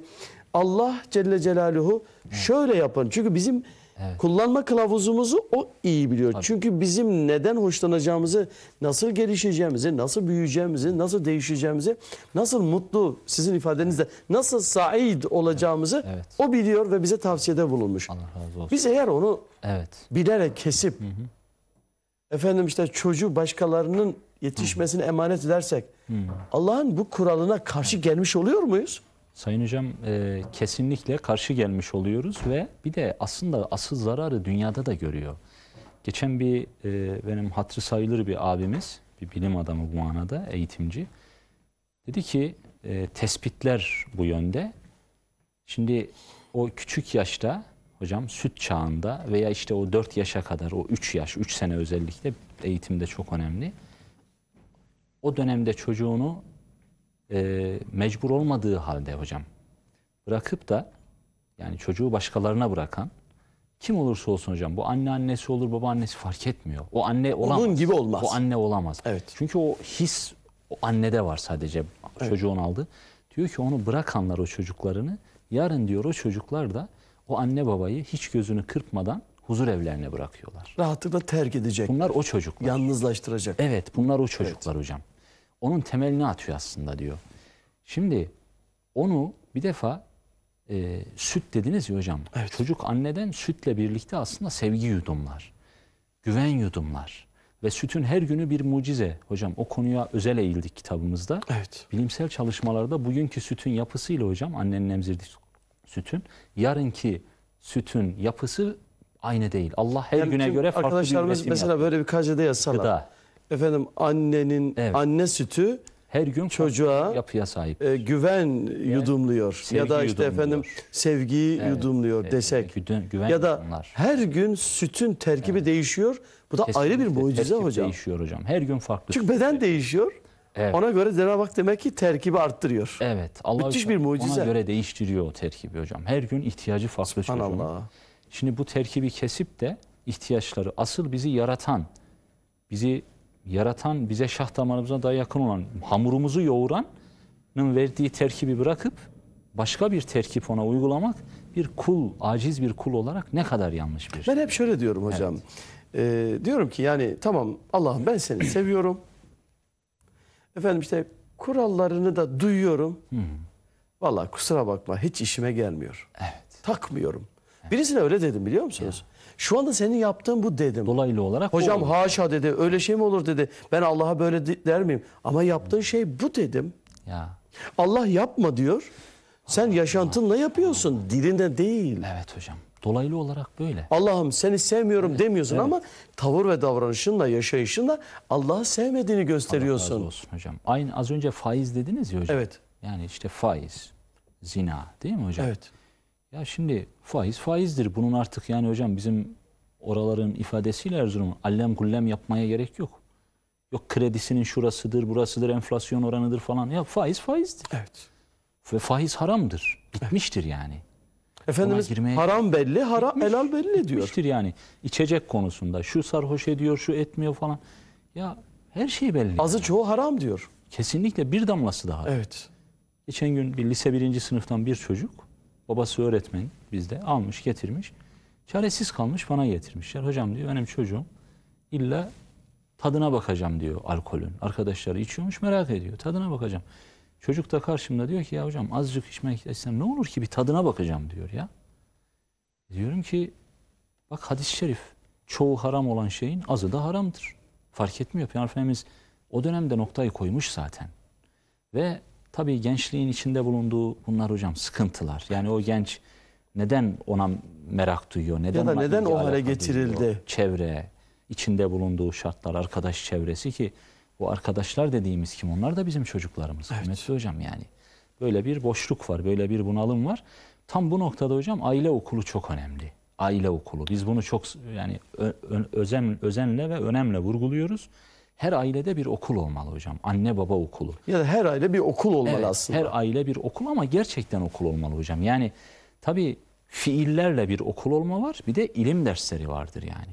Allah Celle Celaluhu şöyle yapın. Çünkü bizim evet. kullanma kılavuzumuzu o iyi biliyor. Tabii. Çünkü bizim neden hoşlanacağımızı, nasıl gelişeceğimizi, nasıl büyüyeceğimizi, nasıl değişeceğimizi, nasıl mutlu sizin ifadenizde, nasıl said olacağımızı evet. Evet. o biliyor ve bize tavsiyede bulunmuş. Biz eğer onu evet. bilerek kesip hı hı. efendim işte çocuğu başkalarının yetişmesini hı hı. emanet edersek Allah'ın bu kuralına karşı gelmiş oluyor muyuz? Sayın Hocam e, kesinlikle karşı gelmiş oluyoruz ve bir de aslında asıl zararı dünyada da görüyor. Geçen bir e, benim hatırı sayılır bir abimiz, bir bilim adamı bu manada, eğitimci. Dedi ki e, tespitler bu yönde. Şimdi o küçük yaşta hocam süt çağında veya işte o 4 yaşa kadar o 3 yaş 3 sene özellikle eğitimde çok önemli. O dönemde çocuğunu e, mecbur olmadığı halde hocam bırakıp da yani çocuğu başkalarına bırakan kim olursa olsun hocam bu anne annesi olur babaannesi fark etmiyor. O anne olamaz. Onun gibi olmaz. O anne olamaz. Evet. Çünkü o his o annede var sadece evet. çocuğu onu aldı. Diyor ki onu bırakanlar o çocuklarını yarın diyor o çocuklar da o anne babayı hiç gözünü kırpmadan huzur evlerine bırakıyorlar. Rahatlıkla terk edecek. Bunlar o çocuklar. Yalnızlaştıracak. Evet bunlar o çocuklar evet. hocam onun temelini atıyor aslında diyor. Şimdi onu bir defa e, süt dediniz ya hocam. Evet. Çocuk anneden sütle birlikte aslında sevgi yudumlar. Güven yudumlar. Ve sütün her günü bir mucize. Hocam o konuya özel eğildik kitabımızda. Evet. Bilimsel çalışmalarda bugünkü sütün yapısıyla hocam annenin emzirdiği sütün yarınki sütün yapısı aynı değil. Allah her yani güne göre farklı bir üretim Arkadaşlarımız mesela yapıyor. böyle bir kaydede yazsalar. Gıda efendim annenin Evet. anne sütü Her gün çocuğa yapıya sahip. e, güven yudumluyor ya da işte yudumluyor. efendim sevgiyi yudumluyor Evet, desek güven- güven ya da yudumlar. her gün sütün terkibi değişiyor. Bu da ayrı bir mucize hocam. Değişiyor hocam. Her gün farklı. Çünkü beden değişiyor. Evet. Ona göre Cenab-ı Hak demek ki terkibi arttırıyor. Evet. Allah Müthiş bir mucize. Ona göre değiştiriyor o terkibi hocam. Her gün ihtiyacı farklı çocuğun. Şimdi bu terkibi kesip de ihtiyaçları asıl bizi yaratan, bizi yaratan, bize şah damarımıza daha yakın olan, hamurumuzu yoğuranın verdiği terkibi bırakıp başka bir terkip ona uygulamak bir kul, aciz bir kul olarak ne kadar yanlış bir şey. Ben hep şöyle diyorum hocam. Evet. Ee, diyorum ki yani tamam Allah'ım ben seni seviyorum. Efendim işte kurallarını da duyuyorum. Hmm. valla kusura bakma hiç işime gelmiyor. Evet. Takmıyorum. Evet. Birisine öyle dedim biliyor musunuz? Ya. Şu anda senin yaptığın bu dedim. Dolaylı olarak Hocam olur. haşa dedi öyle şey mi olur dedi. Ben Allah'a böyle de, der miyim? Ama yaptığın şey bu dedim. Ya. Allah yapma diyor. Sen yaşantınla yapıyorsun. Dilinde değil. Evet hocam. Dolaylı olarak böyle. Allah'ım seni sevmiyorum evet, demiyorsun evet. ama tavır ve davranışınla, yaşayışınla Allah'ı sevmediğini gösteriyorsun. Allah razı olsun hocam. Aynı az önce faiz dediniz ya hocam. Evet. Yani işte faiz, zina değil mi hocam? Evet. Ya şimdi faiz faizdir. Bunun artık yani hocam bizim oraların ifadesiyle Erzurum'un allem kullem yapmaya gerek yok. Yok kredisinin şurasıdır, burasıdır, enflasyon oranıdır falan. Ya faiz faizdir. Evet. Ve faiz haramdır. Bitmiştir yani. Efendimiz girmeye... haram belli, haram bitmiş, helal belli diyor. Bitmiştir yani. İçecek konusunda şu sarhoş ediyor, şu etmiyor falan. Ya her şey belli. Azı çoğu haram diyor. Kesinlikle bir damlası daha. Evet. Geçen gün bir lise birinci sınıftan bir çocuk Babası öğretmen bizde almış getirmiş. Çaresiz kalmış bana getirmişler. Hocam diyor benim çocuğum illa tadına bakacağım diyor alkolün. Arkadaşları içiyormuş merak ediyor. Tadına bakacağım. Çocuk da karşımda diyor ki ya hocam azıcık içmek istesem ne olur ki bir tadına bakacağım diyor ya. Diyorum ki bak hadis-i şerif çoğu haram olan şeyin azı da haramdır. Fark etmiyor. Peygamber Efendimiz o dönemde noktayı koymuş zaten. Ve Tabii gençliğin içinde bulunduğu bunlar hocam sıkıntılar. Yani o genç neden ona merak duyuyor? Neden ya da neden o hale getirildi? Duyuyor? Çevre, içinde bulunduğu şartlar, arkadaş çevresi ki bu arkadaşlar dediğimiz kim? Onlar da bizim çocuklarımız. Evet. Kıymetli hocam yani. Böyle bir boşluk var, böyle bir bunalım var. Tam bu noktada hocam aile okulu çok önemli. Aile okulu. Biz bunu çok yani ö, ö, özen, özenle ve önemle vurguluyoruz her ailede bir okul olmalı hocam. Anne baba okulu. Ya da her aile bir okul olmalı evet, aslında. Her aile bir okul ama gerçekten okul olmalı hocam. Yani tabii fiillerle bir okul olma var bir de ilim dersleri vardır yani.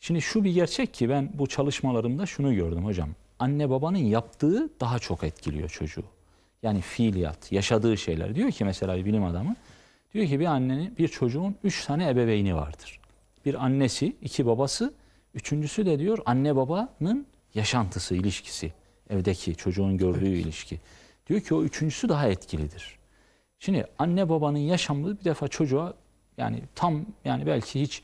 Şimdi şu bir gerçek ki ben bu çalışmalarımda şunu gördüm hocam. Anne babanın yaptığı daha çok etkiliyor çocuğu. Yani fiiliyat, yaşadığı şeyler. Diyor ki mesela bir bilim adamı, diyor ki bir annenin, bir çocuğun üç tane ebeveyni vardır. Bir annesi, iki babası, üçüncüsü de diyor anne babanın yaşantısı, ilişkisi, evdeki çocuğun gördüğü evet. ilişki. Diyor ki o üçüncüsü daha etkilidir. Şimdi anne babanın yaşamı bir defa çocuğa yani tam yani belki hiç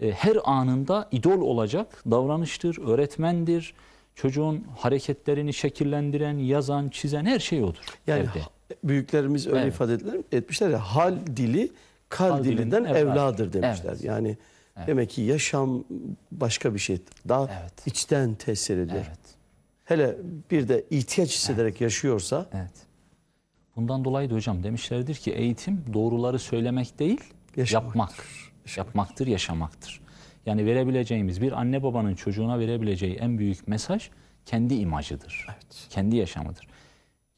e, her anında idol olacak davranıştır, öğretmendir. Çocuğun hareketlerini şekillendiren, yazan, çizen her şey odur. Yani evde. büyüklerimiz öyle evet. ifade etmişler ya hal dili kal, kal dilinden evladır, evladır demişler. Evet. Yani Evet. Demek ki yaşam başka bir şey. Daha evet. içten tesir ediyor. Evet. Hele bir de ihtiyaç hissederek evet. yaşıyorsa. Evet. Bundan dolayı da hocam demişlerdir ki eğitim doğruları söylemek değil, yaşamaktır. yapmak. Yaşamaktır. Yapmaktır, yaşamaktır. Yani verebileceğimiz bir anne babanın çocuğuna verebileceği en büyük mesaj kendi imajıdır. Evet. Kendi yaşamıdır.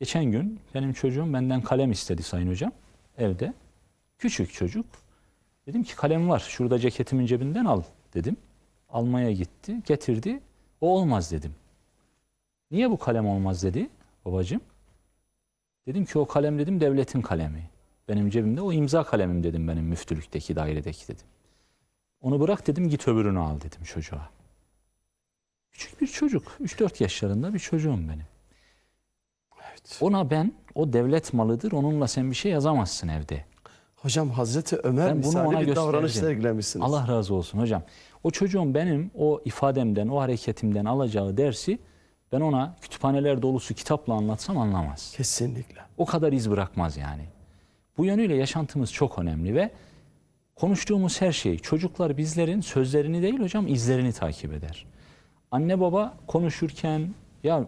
Geçen gün benim çocuğum benden kalem istedi sayın hocam evde. Küçük çocuk Dedim ki kalem var. Şurada ceketimin cebinden al dedim. Almaya gitti. Getirdi. O olmaz dedim. Niye bu kalem olmaz dedi babacığım. Dedim ki o kalem dedim devletin kalemi. Benim cebimde o imza kalemim dedim benim müftülükteki dairedeki dedim. Onu bırak dedim git öbürünü al dedim çocuğa. Küçük bir çocuk. 3-4 yaşlarında bir çocuğum benim. Evet. Ona ben o devlet malıdır onunla sen bir şey yazamazsın evde Hocam Hazreti Ömer ben misali bunu ona bir davranış sergilemişsiniz. Allah razı olsun hocam. O çocuğun benim o ifademden, o hareketimden alacağı dersi ben ona kütüphaneler dolusu kitapla anlatsam anlamaz. Kesinlikle. O kadar iz bırakmaz yani. Bu yönüyle yaşantımız çok önemli ve konuştuğumuz her şey çocuklar bizlerin sözlerini değil hocam izlerini takip eder. Anne baba konuşurken ya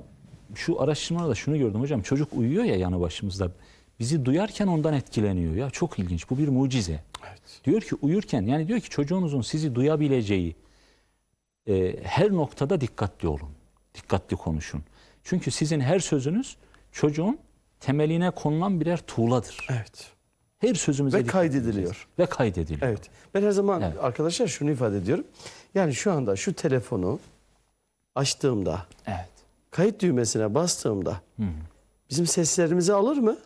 şu araştırmalarda şunu gördüm hocam çocuk uyuyor ya yanı başımızda bizi duyarken ondan etkileniyor. Ya çok ilginç. Bu bir mucize. Evet. Diyor ki uyurken yani diyor ki çocuğunuzun sizi duyabileceği e, her noktada dikkatli olun. Dikkatli konuşun. Çünkü sizin her sözünüz çocuğun temeline konulan birer tuğladır. Evet. Her sözümüze ve kaydediliyor. Ve kaydediliyor. Evet. Ben her zaman evet. arkadaşlar şunu ifade ediyorum. Yani şu anda şu telefonu açtığımda, evet. kayıt düğmesine bastığımda Hı. bizim seslerimizi alır mı?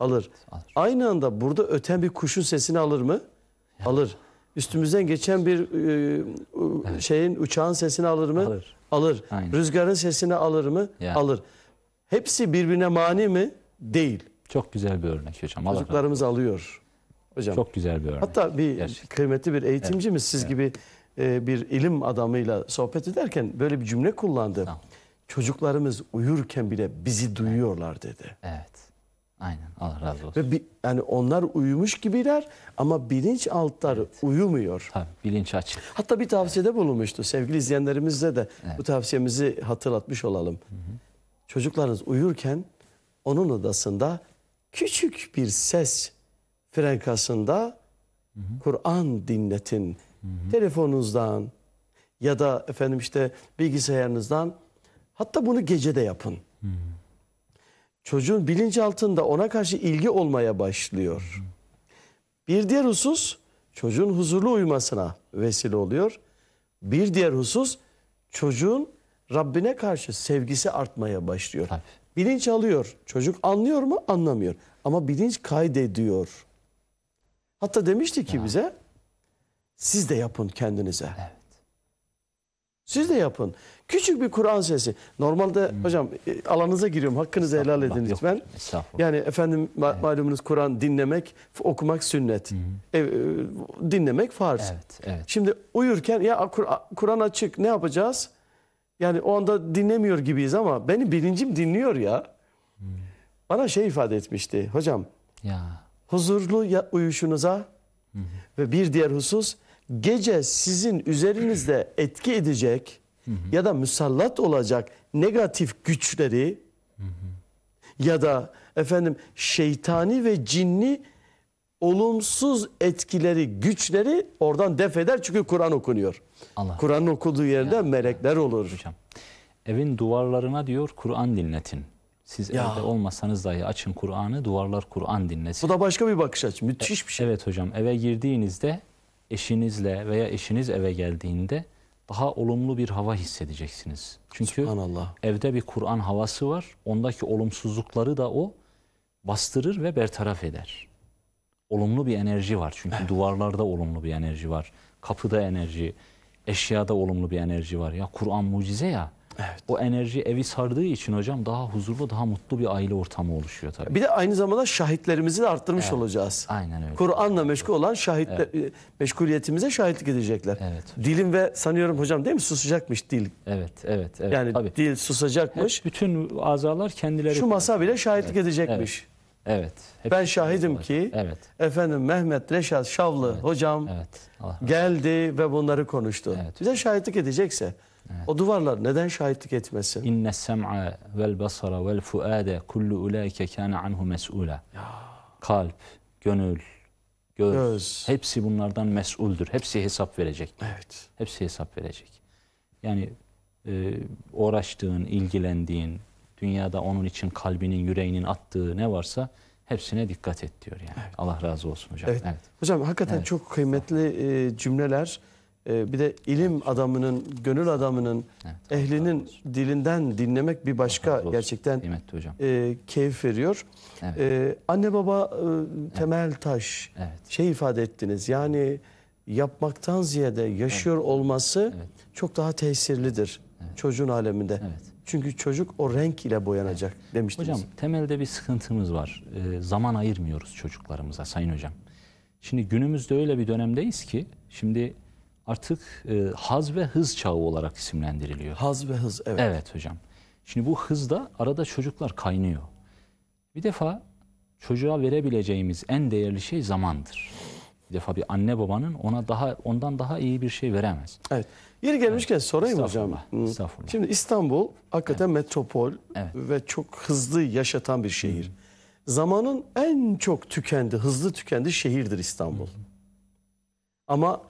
Alır. alır. Aynı anda burada öten bir kuşun sesini alır mı? Yani. Alır. Üstümüzden geçen bir e, evet. şeyin uçağın sesini alır mı? Alır. Alır. Rüzgarın sesini alır mı? Yani. Alır. Hepsi birbirine mani mi? Değil. Çok güzel bir örnek hocam. Çocuklarımız alıyor. Hocam. Çok güzel bir örnek. Hatta bir Gerçekten. kıymetli bir eğitimci evet. siz evet. gibi e, bir ilim adamıyla sohbet ederken böyle bir cümle kullandı. Tamam. Çocuklarımız uyurken bile bizi duyuyorlar dedi. Evet. Aynen Allah razı olsun. Ve bir, yani onlar uyumuş gibiler ama bilinç altları evet. uyumuyor. Tabii bilinç açık. Hatta bir tavsiyede evet. bulunmuştu. Sevgili izleyenlerimize de evet. bu tavsiyemizi hatırlatmış olalım. Hı hı. Çocuklarınız uyurken onun odasında küçük bir ses frekansında Kur'an dinletin. Hı hı. Telefonunuzdan ya da efendim işte bilgisayarınızdan hatta bunu gece de yapın. Hı hı çocuğun bilinçaltında ona karşı ilgi olmaya başlıyor. Bir diğer husus çocuğun huzurlu uyumasına vesile oluyor. Bir diğer husus çocuğun Rabbine karşı sevgisi artmaya başlıyor. Bilinç alıyor. Çocuk anlıyor mu? Anlamıyor. Ama bilinç kaydediyor. Hatta demişti ki ya. bize siz de yapın kendinize. Evet. Siz de yapın. Küçük bir Kur'an sesi. Normalde hmm. hocam e, alanınıza giriyorum. Hakkınızı helal edin lütfen. yani efendim ma evet. malumunuz Kur'an dinlemek, okumak sünnet. Hmm. E, dinlemek farz. Evet, evet. Şimdi uyurken ya Kur'an açık ne yapacağız? Yani o anda dinlemiyor gibiyiz ama beni bilincim dinliyor ya. Hmm. Bana şey ifade etmişti hocam. Ya. Huzurlu uyuşunuza hmm. ve bir diğer husus gece sizin üzerinizde etki edecek ya da müsallat olacak negatif güçleri ya da efendim şeytani ve cinni olumsuz etkileri, güçleri oradan def eder çünkü Kur'an okunuyor. Kur'an'ın okuduğu yerde ya. melekler olur. Hocam, evin duvarlarına diyor Kur'an dinletin. Siz ya. evde olmasanız dahi açın Kur'an'ı, duvarlar Kur'an dinlesin. Bu da başka bir bakış açı, müthiş bir şey. Evet hocam, eve girdiğinizde eşinizle veya eşiniz eve geldiğinde daha olumlu bir hava hissedeceksiniz. Çünkü evde bir Kur'an havası var. Ondaki olumsuzlukları da o bastırır ve bertaraf eder. Olumlu bir enerji var. Çünkü evet. Eh. duvarlarda olumlu bir enerji var. Kapıda enerji, eşyada olumlu bir enerji var. Ya Kur'an mucize ya. Evet. O enerji evi sardığı için hocam daha huzurlu, daha mutlu bir aile ortamı oluşuyor tabii. Bir de aynı zamanda şahitlerimizi de arttırmış evet. olacağız. Aynen öyle. Kur'an'la meşgul olan şahitler, evet. E, meşguliyetimize şahitlik edecekler. Evet. Dilim ve sanıyorum hocam değil mi susacakmış dil. Evet, evet. evet yani tabii. dil susacakmış. Hep bütün azalar kendileri. Şu masa bile şahitlik evet. edecekmiş. Evet. Evet. Hep ben şahidim var. ki evet. efendim Mehmet Reşat Şavlı evet. hocam evet. geldi ve bunları konuştu. Evet. Bize şahitlik edecekse o duvarlar neden şahitlik etmesin? İnne sem'a vel basara vel fuade kullu ulaike kana anhu mes'ula. Kalp, gönül, göz, göz hepsi bunlardan mes'uldür. Hepsi hesap verecek. Evet. Hepsi hesap verecek. Yani e, uğraştığın, ilgilendiğin, dünyada onun için kalbinin, yüreğinin attığı ne varsa hepsine dikkat et diyor yani. Evet. Allah razı olsun hocam. Evet. evet. Hocam hakikaten evet. çok kıymetli e, cümleler. Ee, bir de ilim adamının, gönül adamının, evet, ehlinin dilinden dinlemek bir başka Allah gerçekten hocam. E, keyif veriyor. Evet. E, anne baba e, temel evet. taş evet. şey ifade ettiniz yani yapmaktan ziyade yaşıyor evet. olması evet. çok daha tesirlidir evet. çocuğun aleminde. Evet. Çünkü çocuk o renk ile boyanacak evet. demiştiniz. Hocam temelde bir sıkıntımız var. E, zaman ayırmıyoruz çocuklarımıza sayın hocam. Şimdi günümüzde öyle bir dönemdeyiz ki şimdi artık e, haz ve hız çağı olarak isimlendiriliyor. Haz ve hız evet. Evet hocam. Şimdi bu hızda arada çocuklar kaynıyor. Bir defa çocuğa verebileceğimiz en değerli şey zamandır. Bir defa bir anne babanın ona daha ondan daha iyi bir şey veremez. Evet. Yeri gelmişken evet. sorayım hocam. Estağfurullah. Şimdi İstanbul hakikaten evet. metropol evet. ve çok hızlı yaşatan bir şehir. Hı Zamanın en çok tükendi, hızlı tükendi şehirdir İstanbul. -hı. Ama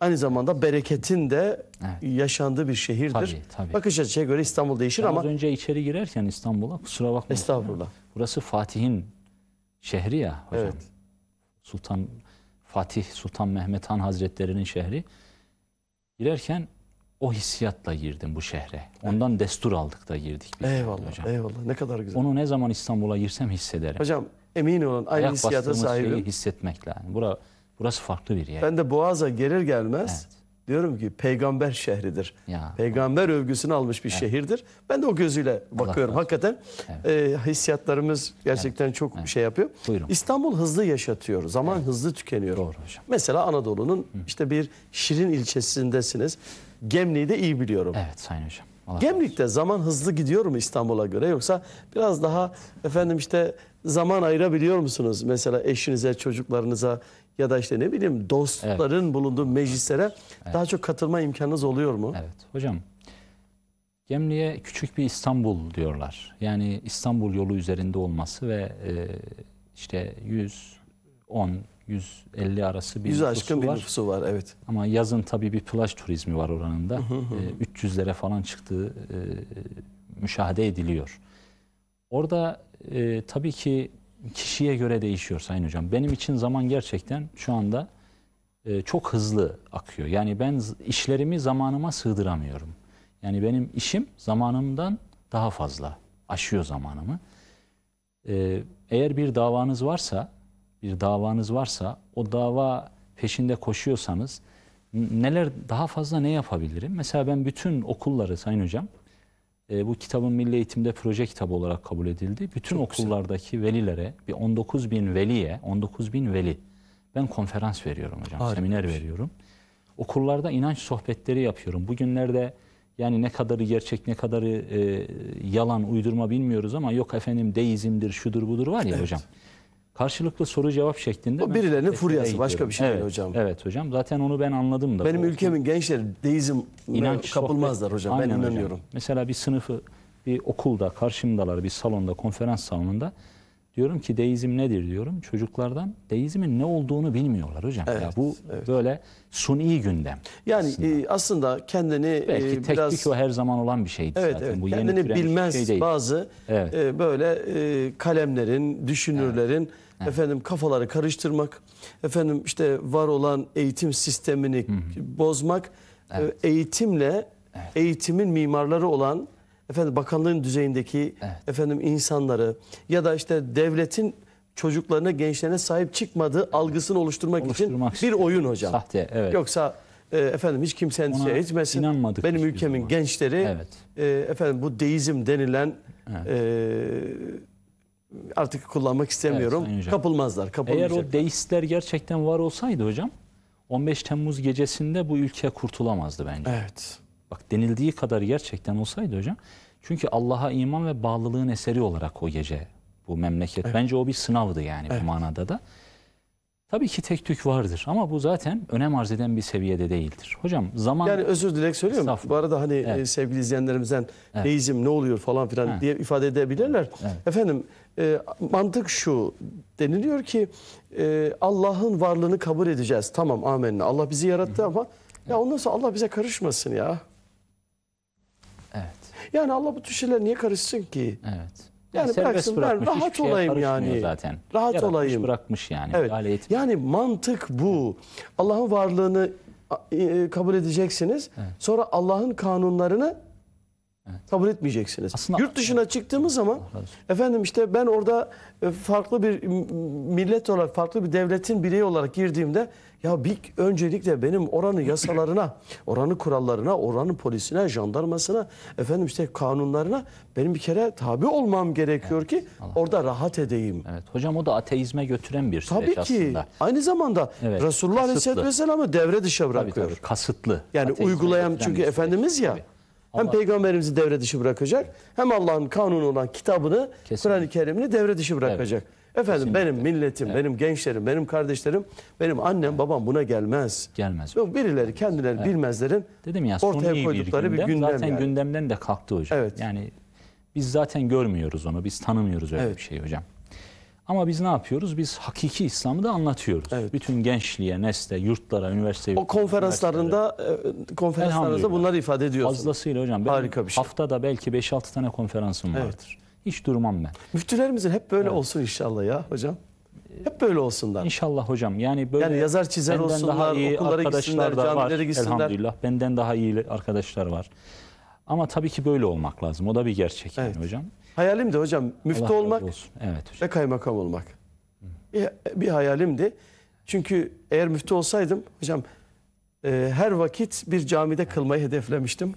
aynı zamanda bereketin de evet. yaşandığı bir şehirdir. Tabii, tabii. Bakış açıya göre İstanbul değişir ben ama... Az önce içeri girerken İstanbul'a kusura bakma. Estağfurullah. Burası Fatih'in şehri ya hocam. Evet. Sultan Fatih Sultan Mehmet Han Hazretleri'nin şehri. Girerken o hissiyatla girdim bu şehre. Ondan evet. destur aldık da girdik. Biz eyvallah hocam. Eyvallah ne kadar güzel. Onu ne zaman İstanbul'a girsem hissederim. Hocam emin olun aynı Ayak hissiyata sahibim. hissetmek lazım. Yani. Bura Burası farklı bir yer. Ben de Boğaz'a gelir gelmez evet. diyorum ki peygamber şehridir. Ya, peygamber Allah. övgüsünü almış bir evet. şehirdir. Ben de o gözüyle bakıyorum. Allah Hakikaten evet. e, hissiyatlarımız gerçekten evet. çok evet. şey yapıyor. Buyurun. İstanbul hızlı yaşatıyor. Zaman evet. hızlı tükeniyor. Doğru hocam. Mesela Anadolu'nun işte bir Şirin ilçesindesiniz. Gemliği de iyi biliyorum. Evet Sayın Hocam. Allah Gemlik'te olsun. zaman hızlı gidiyor mu İstanbul'a göre yoksa biraz daha efendim işte zaman ayırabiliyor musunuz? Mesela eşinize, çocuklarınıza ya da işte ne bileyim dostların evet. bulunduğu meclislere evet. daha çok katılma imkanınız oluyor mu? Evet hocam. Gemli'ye küçük bir İstanbul diyorlar. Yani İstanbul yolu üzerinde olması ve e, işte 110 150 arası bir 100 nüfusu aşkın var. bir nüfusu var evet. Ama yazın tabii bir plaj turizmi var oranın da. e, 300'lere falan çıktığı e, müşahede ediliyor. Orada e, tabii ki kişiye göre değişiyor Sayın Hocam. Benim için zaman gerçekten şu anda e, çok hızlı akıyor. Yani ben işlerimi zamanıma sığdıramıyorum. Yani benim işim zamanımdan daha fazla aşıyor zamanımı. E, eğer bir davanız varsa, bir davanız varsa o dava peşinde koşuyorsanız neler daha fazla ne yapabilirim? Mesela ben bütün okulları Sayın Hocam e, bu kitabın milli eğitimde proje kitabı olarak kabul edildi. Bütün Çok okullardaki güzel. velilere bir 19 bin veliye, 19 bin veli ben konferans veriyorum hocam, Harika. seminer şey. veriyorum. Okullarda inanç sohbetleri yapıyorum. Bugünlerde yani ne kadarı gerçek, ne kadarı e, yalan, uydurma bilmiyoruz ama yok efendim deizmdir, şudur budur var ya evet. hocam. Karşılıklı soru cevap şeklinde. O birilerinin furyası başka bir şey evet, değil hocam. Evet hocam zaten onu ben anladım da. Benim ülkemin gençleri deizm inanç kapılmazlar sohbet, hocam ben inanıyorum. Hocam. Mesela bir sınıfı bir okulda karşımdalar bir salonda konferans salonunda. Diyorum ki deizm nedir diyorum. Çocuklardan deizmin ne olduğunu bilmiyorlar hocam. Evet, ya bu evet. böyle suni gündem. Yani aslında, e, aslında kendini e, belki e, biraz teknik o her zaman olan bir şeydi evet, zaten. Evet, bu kendini yeni bilmez şey değil. bazı evet. e, böyle e, kalemlerin, düşünürlerin evet Evet. Efendim kafaları karıştırmak, efendim işte var olan eğitim sistemini Hı -hı. bozmak, e, evet. eğitimle evet. eğitimin mimarları olan efendim bakanlığın düzeyindeki evet. efendim insanları ya da işte devletin çocuklarına, gençlerine sahip çıkmadığı algısını oluşturmak, oluşturmak için bir oyun hocam. Sahte, evet. Yoksa e, efendim hiç kimse endişe etmesin. İnanmadık Benim ülkemin zaman. gençleri evet. E, efendim bu deizm denilen evet. e, artık kullanmak istemiyorum. Evet, Kapılmazlar, Eğer o deistler gerçekten var olsaydı hocam 15 Temmuz gecesinde bu ülke kurtulamazdı bence. Evet. Bak denildiği kadar gerçekten olsaydı hocam. Çünkü Allah'a iman ve bağlılığın eseri olarak o gece bu memleket. Evet. Bence o bir sınavdı yani evet. bu manada da. Tabii ki tek tük vardır ama bu zaten önem arz eden bir seviyede değildir. Hocam zaman... Yani özür dilek söylüyorum. Bu arada hani e, evet. sevgili izleyenlerimizden evet. deizm ne oluyor falan filan evet. diye ifade edebilirler. Evet. Efendim e, mantık şu deniliyor ki e, Allah'ın varlığını kabul edeceğiz. Tamam amenna Allah bizi yarattı ama ya ondan sonra Allah bize karışmasın ya. Evet. Yani Allah bu tür şeyler niye karışsın ki? Evet. Yani, yani bıraksın ben rahat olayım yani. Zaten. Rahat Yaratmış, olayım. bırakmış yani. Evet. Yani mantık bu. Allah'ın varlığını e, e, kabul edeceksiniz. Evet. Sonra Allah'ın kanunlarını Evet. Kabul etmeyeceksiniz. Aslında Yurt dışına evet. çıktığımız zaman efendim işte ben orada e, farklı bir millet olarak farklı bir devletin bireyi olarak girdiğimde ya bir öncelikle benim oranın yasalarına, oranın kurallarına, oranın polisine, jandarmasına, efendim işte kanunlarına benim bir kere tabi olmam gerekiyor evet, ki Allah orada Allah. rahat edeyim. Evet hocam o da ateizme götüren bir süreç Tabii ki. Aynı zamanda evet, Resulullah kasıtlı. Aleyhisselatü Vesselam'ı devre dışı bırakıyor. Tabii, tabii, kasıtlı. Yani ateizme uygulayan çünkü Efendimiz ya. Tabii. Allah. Hem peygamberimizi devre dışı bırakacak hem Allah'ın kanunu olan kitabını Kur'an-ı Kerim'ini devre dışı bırakacak. Evet. Efendim Kesinlikle. benim milletim, evet. benim gençlerim, benim kardeşlerim, benim annem, evet. babam buna gelmez. Gelmez. Yok birileri kendileri evet. bilmezlerin Dedim ya, ortaya koydukları bir gündem. Bir gündem zaten yani. gündemden de kalktı hocam. Evet. Yani biz zaten görmüyoruz onu, biz tanımıyoruz öyle evet. bir şey hocam. Ama biz ne yapıyoruz? Biz hakiki İslam'ı da anlatıyoruz. Evet. Bütün gençliğe, nesle, yurtlara, üniversiteye. O konferanslarında e, konferanslarınızda bunları ifade ediyorsunuz. Fazlasıyla hocam. Harika bir şey. Haftada belki 5-6 tane konferansım vardır. Evet. Hiç durmam ben. Müftülerimizin hep böyle evet. olsun inşallah ya hocam. Hep böyle olsunlar. İnşallah hocam. Yani böyle yani yazar çizer olsunlar, daha iyi okullara arkadaşlar gitsinler, da var. Gitsinler. Elhamdülillah benden daha iyi arkadaşlar var. Ama tabii ki böyle olmak lazım. O da bir gerçek evet. yani hocam. Hayalim de hocam müftü Allah olmak evet hocam. ve kaymakam olmak. Bir, bir hayalimdi. Çünkü eğer müftü olsaydım hocam e, her vakit bir camide kılmayı hedeflemiştim.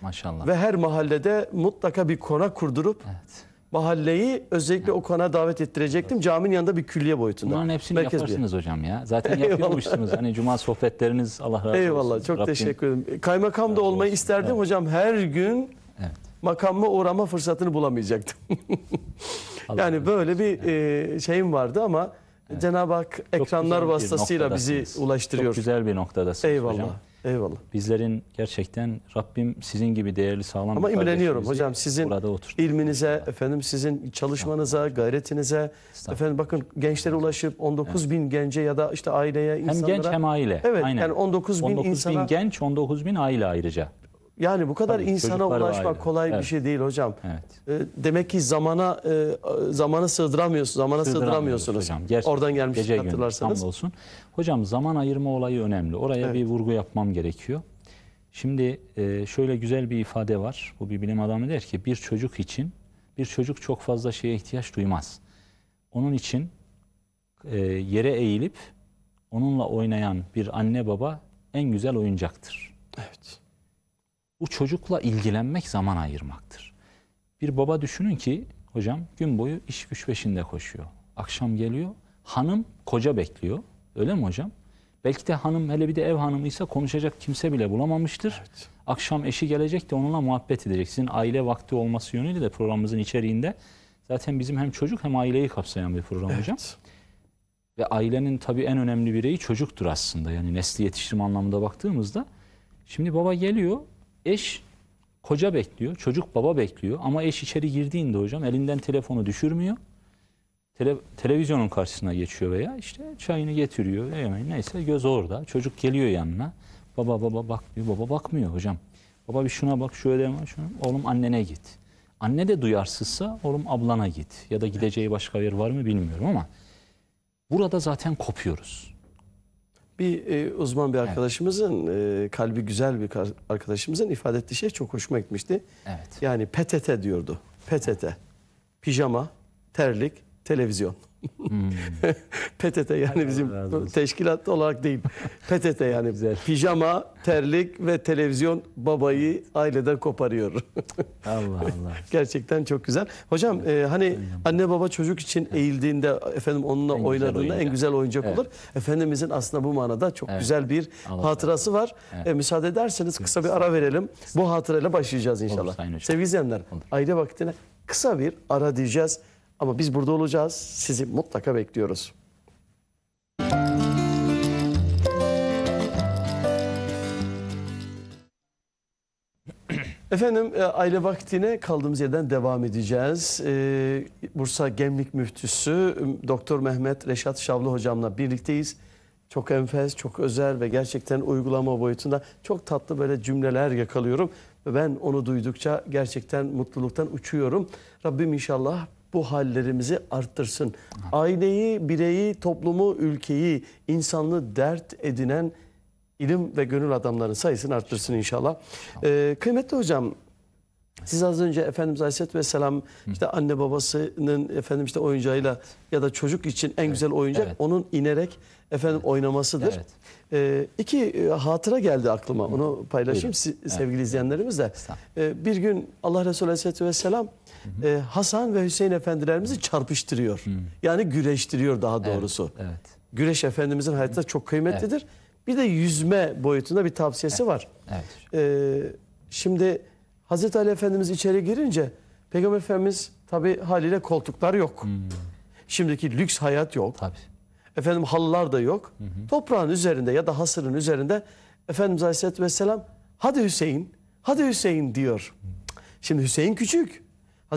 Maşallah. Ve her mahallede mutlaka bir konak kurdurup evet. mahalleyi özellikle evet. o konağa davet ettirecektim. Evet. Caminin yanında bir külliye boyutunda. Bunların hepsini Merkez yaparsınız bir. hocam ya. Zaten yapıyormuşsunuz. hani cuma sohbetleriniz Allah razı olsun. Eyvallah çok Rabbim. teşekkür ederim. Kaymakam da olmayı isterdim evet. hocam her gün. Evet makamma uğrama fırsatını bulamayacaktım. yani böyle bir e, şeyim vardı ama evet. Cenab-ı Hak ekranlar vasıtasıyla bizi ulaştırıyor. Çok güzel bir noktadasınız Eyvallah. hocam. Eyvallah. Bizlerin gerçekten Rabbim sizin gibi değerli sağlam Ama imreniyorum hocam sizin ilminize, Allah. efendim sizin çalışmanıza, gayretinize. Efendim bakın gençlere ulaşıp 19 evet. bin gence ya da işte aileye, insanlara. Hem genç hem aile. Evet Aynen. yani 19 bin 19 insana. 19 bin genç, 19 bin aile ayrıca. Yani bu kadar Tabii, insana ulaşmak ayrı. kolay bir şey değil hocam. Evet. Ee, demek ki zamana e, zamana sığdıramıyorsunuz, zamana sığdıramıyorsunuz. Gerçekten Oradan gelmiş gece gündüz hatırlarsanız. hamdolsun. Hocam zaman ayırma olayı önemli. Oraya Evet. bir vurgu yapmam gerekiyor. Şimdi e, şöyle güzel bir ifade var. Bu bir bilim adamı der ki bir çocuk için bir çocuk çok fazla şeye ihtiyaç duymaz. Onun için e, yere eğilip onunla oynayan bir anne baba en güzel oyuncaktır. Evet bu çocukla ilgilenmek zaman ayırmaktır. Bir baba düşünün ki hocam gün boyu iş güç peşinde koşuyor. Akşam geliyor hanım koca bekliyor öyle mi hocam? Belki de hanım hele bir de ev hanımıysa konuşacak kimse bile bulamamıştır. Evet. Akşam eşi gelecek de onunla muhabbet edecek. Sizin aile vakti olması yönüyle de programımızın içeriğinde zaten bizim hem çocuk hem aileyi kapsayan bir program evet. hocam. Ve ailenin tabii en önemli bireyi çocuktur aslında. Yani nesli yetiştirme anlamında baktığımızda. Şimdi baba geliyor eş koca bekliyor, çocuk baba bekliyor ama eş içeri girdiğinde hocam elinden telefonu düşürmüyor. Tele, televizyonun karşısına geçiyor veya işte çayını getiriyor, yemeği neyse göz orada. Çocuk geliyor yanına. Baba baba bak diyor, baba bakmıyor hocam. Baba bir şuna bak, şöyle bak, şuna. Oğlum annene git. Anne de duyarsızsa oğlum ablana git. Ya da gideceği başka yer var mı bilmiyorum ama burada zaten kopuyoruz. Bir e, uzman bir arkadaşımızın, e, kalbi güzel bir arkadaşımızın ifade ettiği şey çok hoşuma gitmişti. Evet. Yani PTT diyordu. PTT. Pijama, terlik, televizyon. Hmm. PTT yani bizim teşkilat olarak değil. PTT yani bize. Pijama, terlik ve televizyon babayı aileden koparıyor. Allah Allah. Gerçekten çok güzel. Hocam e, hani anne baba çocuk için eğildiğinde efendim onunla en oynadığında güzel en güzel oyuncak evet. olur. Efendimizin aslında bu manada çok evet. güzel bir Allah hatırası var. Evet. E, müsaade ederseniz kısa bir ara verelim. Bu hatırayla başlayacağız inşallah. Olur, Sevgili izleyenler aile vaktine kısa bir ara diyeceğiz. Ama biz burada olacağız. Sizi mutlaka bekliyoruz. Efendim e, aile vaktine kaldığımız yerden devam edeceğiz. Ee, Bursa Gemlik Müftüsü Doktor Mehmet Reşat Şavlı hocamla birlikteyiz. Çok enfes, çok özel ve gerçekten uygulama boyutunda çok tatlı böyle cümleler yakalıyorum. ben onu duydukça gerçekten mutluluktan uçuyorum. Rabbim inşallah bu hallerimizi arttırsın. Aileyi, bireyi, toplumu, ülkeyi, insanlığı dert edinen ilim ve gönül adamların sayısını arttırsın inşallah. Ee, kıymetli hocam siz az önce Efendimiz Aleyhisselatü Vesselam işte anne babasının efendim işte oyuncağıyla ya da çocuk için en evet, güzel oyuncak evet. onun inerek efendim evet. oynamasıdır. Evet. Ee, iki e, hatıra geldi aklıma onu paylaşayım Buyurun. sevgili izleyenlerimizle. Ee, bir gün Allah Resulü Aleyhisselatü Vesselam hı E, Hasan ve Hüseyin efendilerimizi çarpıştırıyor. Hı. Yani güreştiriyor daha doğrusu. Evet. evet. Güreş Efendimizin hayatında çok kıymetlidir. Evet. Bir de yüzme boyutunda bir tavsiyesi evet. var. Evet. Ee, şimdi Hazreti Ali Efendimiz içeri girince Peygamber Efendimiz tabi haliyle koltuklar yok. Hmm. Şimdiki lüks hayat yok. Tabii. Efendim halılar da yok. Hı hı. Toprağın üzerinde ya da hasırın üzerinde Efendimiz Aleyhisselatü Vesselam hadi Hüseyin, hadi Hüseyin diyor. Hı. Şimdi Hüseyin küçük.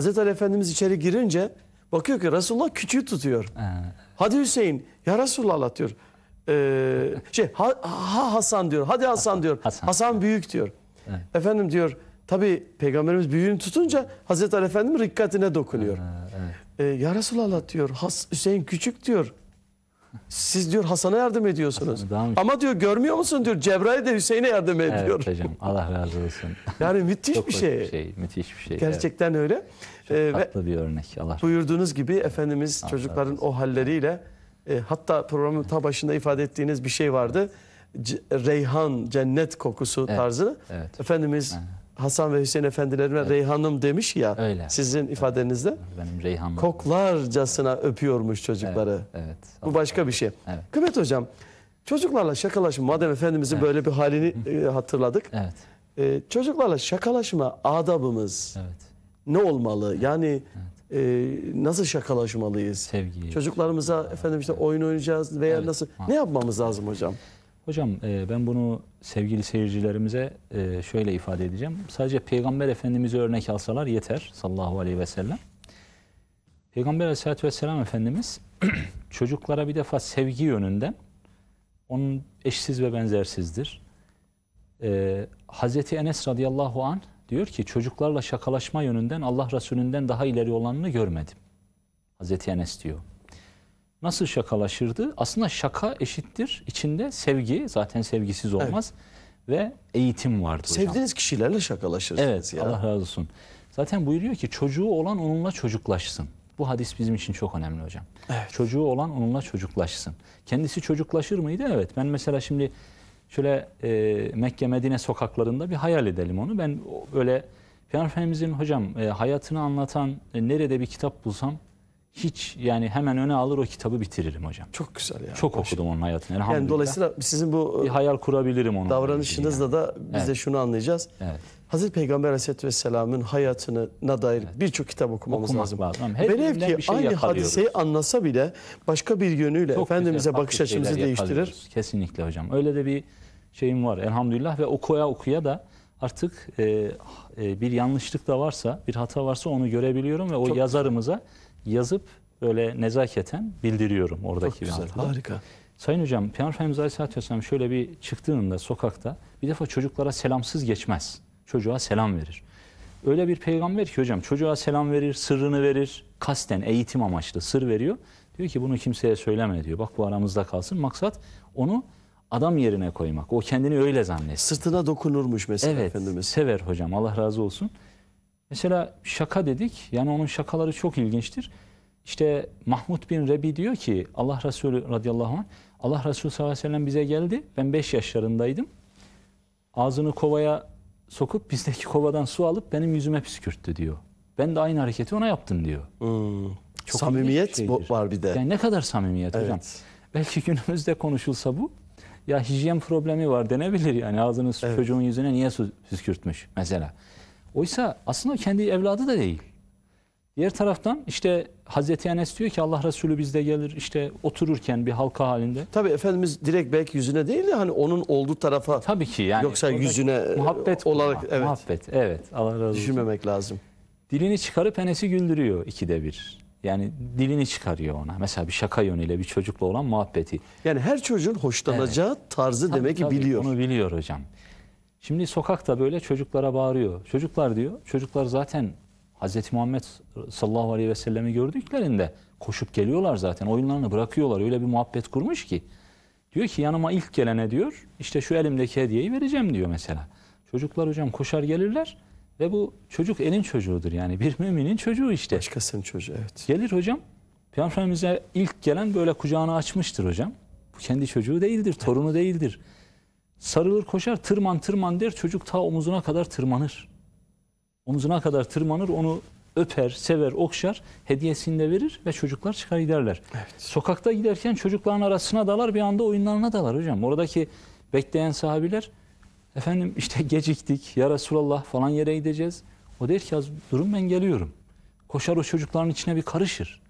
Hazreti Ali Efendimiz içeri girince bakıyor ki Resulullah küçüğü tutuyor. Ha. Hadi Hüseyin ya Resulullah diyor. Ee, şey ha, ha Hasan diyor. Hadi Hasan diyor. Hasan, Hasan büyük diyor. Evet. Efendim diyor tabi peygamberimiz büyüğünü tutunca Hazreti Ali Efendimiz dikkatine dokunuyor. Ha, evet. Ee, ya Resulallah diyor Has, Hüseyin küçük diyor. Siz diyor Hasan'a yardım ediyorsunuz. Hasan Ama diyor görmüyor musun diyor Cebrail de Hüseyin'e yardım ediyor. Evet hocam Allah razı olsun. Yani müthiş bir şey. bir şey. Müthiş bir şey. Gerçekten evet. öyle. Çok ee, tatlı bir örnek. Allah buyurduğunuz gibi Efendimiz Allah çocukların Allah o halleriyle e, hatta programın ta başında ifade ettiğiniz bir şey vardı. C reyhan, cennet kokusu evet. tarzı. Evet. Efendimiz evet Hasan ve Hüseyin efendilerime evet. Reyhan'ım demiş ya Öyle. sizin ifadenizde. Benim Reyhan'ım. Koklarcasına öpüyormuş çocukları. Evet. evet. Bu başka bir şey. Evet. Kıymet hocam çocuklarla şakalaşma madem Efendimizin evet. böyle bir halini e, hatırladık. Evet. E, çocuklarla şakalaşma adabımız evet. ne olmalı? Yani evet. E, nasıl şakalaşmalıyız? Sevgi. Çocuklarımıza evet. efendim işte oyun oynayacağız veya evet. nasıl? Maalesef. Ne yapmamız lazım hocam? Hocam e, ben bunu sevgili seyircilerimize e, şöyle ifade edeceğim. Sadece Peygamber Efendimiz'i örnek alsalar yeter sallallahu aleyhi ve sellem. Peygamber aleyhissalatü vesselam Efendimiz çocuklara bir defa sevgi yönünden onun eşsiz ve benzersizdir. Ee, Hazreti Enes radıyallahu an diyor ki çocuklarla şakalaşma yönünden Allah Resulü'nden daha ileri olanını görmedim. Hazreti Enes diyor nasıl şakalaşırdı? Aslında şaka eşittir. İçinde sevgi zaten sevgisiz olmaz. Evet. Ve eğitim vardı Sevdiğiniz kişilerle şakalaşırsınız evet, ya. Allah razı olsun. Zaten buyuruyor ki çocuğu olan onunla çocuklaşsın. Bu hadis bizim için çok önemli hocam. Evet. Çocuğu olan onunla çocuklaşsın. Kendisi çocuklaşır mıydı? Evet. Ben mesela şimdi şöyle e, Mekke Medine sokaklarında bir hayal edelim onu. Ben öyle Peygamber Efendimizin hocam e, hayatını anlatan e, nerede bir kitap bulsam hiç yani hemen öne alır o kitabı bitiririm hocam. Çok güzel ya. Çok okudum onun hayatını Yani dolayısıyla sizin bu bir hayal kurabilirim onun. Davranışınızla yani. da biz evet. de şunu anlayacağız. Evet. Hazreti Peygamber Aleyhisselatü Vesselam'ın hayatına dair evet. birçok kitap okumamız Okumak lazım. lazım. Velev ki şey aynı hadiseyi anlasa bile başka bir yönüyle Çok Efendimize güzel, bakış açımızı değiştirir. Kesinlikle hocam. Öyle de bir şeyim var elhamdülillah ve okuya okuya da artık e, e, bir yanlışlık da varsa, bir hata varsa onu görebiliyorum ve o Çok yazarımıza güzel yazıp böyle nezaketen bildiriyorum oradaki Çok güzel, harika. Sayın hocam, Peygamber Efendimiz Aleyhisselam şöyle bir çıktığında sokakta bir defa çocuklara selamsız geçmez. Çocuğa selam verir. Öyle bir peygamber ki hocam çocuğa selam verir, sırrını verir. Kasten eğitim amaçlı sır veriyor. Diyor ki bunu kimseye söyleme diyor. Bak bu aramızda kalsın. Maksat onu adam yerine koymak. O kendini öyle zannet. Sırtına dokunurmuş mesela evet, Efendimiz. Evet, sever hocam Allah razı olsun. Mesela şaka dedik. Yani onun şakaları çok ilginçtir. İşte Mahmud bin Rebi diyor ki Allah Resulü radıyallahu anh Allah Resulü sallallahu aleyhi ve sellem bize geldi. Ben 5 yaşlarındaydım. Ağzını kovaya sokup bizdeki kovadan su alıp benim yüzüme püskürttü diyor. Ben de aynı hareketi ona yaptım diyor. Hmm. Çok samimiyet bir var bir de. Yani ne kadar samimiyet evet. hocam. Belki günümüzde konuşulsa bu ya hijyen problemi var denebilir yani ağzını evet. çocuğun yüzüne niye su püskürtmüş mesela. Oysa aslında kendi evladı da değil. Diğer taraftan işte Hazreti Enes diyor ki Allah Resulü bizde gelir işte otururken bir halka halinde. Tabii Efendimiz direkt belki yüzüne değil de hani onun olduğu tarafa. Tabii ki yani. Yoksa yüzüne e, muhabbet olarak. Kurma, evet. Muhabbet evet Allah razı olsun. Düşünmemek lazım. Dilini çıkarıp Enes'i güldürüyor ikide bir. Yani dilini çıkarıyor ona. Mesela bir şaka yönüyle bir çocukla olan muhabbeti. Yani her çocuğun hoşlanacağı evet. tarzı tabii, demek ki tabii, biliyor. Onu biliyor hocam. Şimdi sokakta böyle çocuklara bağırıyor. Çocuklar diyor, çocuklar zaten Hz. Muhammed sallallahu aleyhi ve sellemi gördüklerinde koşup geliyorlar zaten. Oyunlarını bırakıyorlar. Öyle bir muhabbet kurmuş ki. Diyor ki yanıma ilk gelene diyor, işte şu elimdeki hediyeyi vereceğim diyor mesela. Çocuklar hocam koşar gelirler ve bu çocuk elin çocuğudur yani bir müminin çocuğu işte. Başkasının çocuğu evet. Gelir hocam, Peygamberimize ilk gelen böyle kucağını açmıştır hocam. Bu kendi çocuğu değildir, torunu değildir. Sarılır koşar tırman tırman der çocuk ta omuzuna kadar tırmanır. Omuzuna kadar tırmanır onu öper, sever, okşar, hediyesini de verir ve çocuklar çıkar giderler. Evet. Sokakta giderken çocukların arasına dalar bir anda oyunlarına dalar hocam. Oradaki bekleyen sahabiler efendim işte geciktik ya Resulallah falan yere gideceğiz. O der ki durun ben geliyorum. Koşar o çocukların içine bir karışır.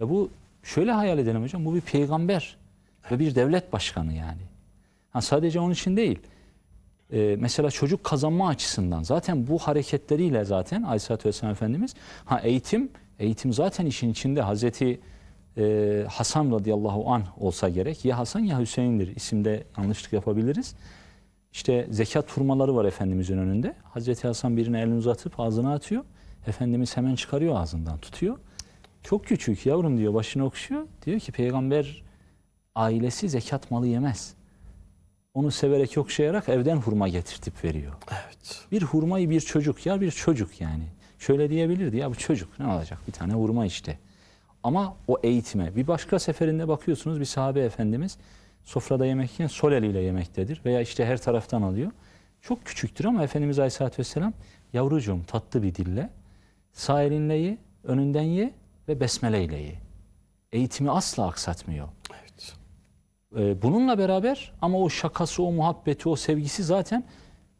Ve bu şöyle hayal edelim hocam bu bir peygamber ve bir devlet başkanı yani. Ha, sadece onun için değil. Ee, mesela çocuk kazanma açısından zaten bu hareketleriyle zaten Aleyhisselatü Vesselam Efendimiz ha eğitim eğitim zaten işin içinde Hazreti e, Hasan radıyallahu an olsa gerek ya Hasan ya Hüseyin'dir isimde yanlışlık yapabiliriz. İşte zekat turmaları var Efendimizin önünde. Hazreti Hasan birine elini uzatıp ağzına atıyor. Efendimiz hemen çıkarıyor ağzından tutuyor. Çok küçük yavrum diyor başını okşuyor. Diyor ki peygamber ailesi zekat malı yemez onu severek okşayarak evden hurma getirtip veriyor. Evet. Bir hurmayı bir çocuk ya bir çocuk yani. Şöyle diyebilirdi ya bu çocuk ne olacak bir tane hurma işte. Ama o eğitime bir başka seferinde bakıyorsunuz bir sahabe efendimiz sofrada yemek yiyen sol eliyle yemektedir veya işte her taraftan alıyor. Çok küçüktür ama Efendimiz Aleyhisselatü Vesselam yavrucuğum tatlı bir dille sağ elinle ye, önünden ye ve besmeleyle ye. Eğitimi asla aksatmıyor. Evet. Ee, bununla beraber ama o şakası, o muhabbeti, o sevgisi zaten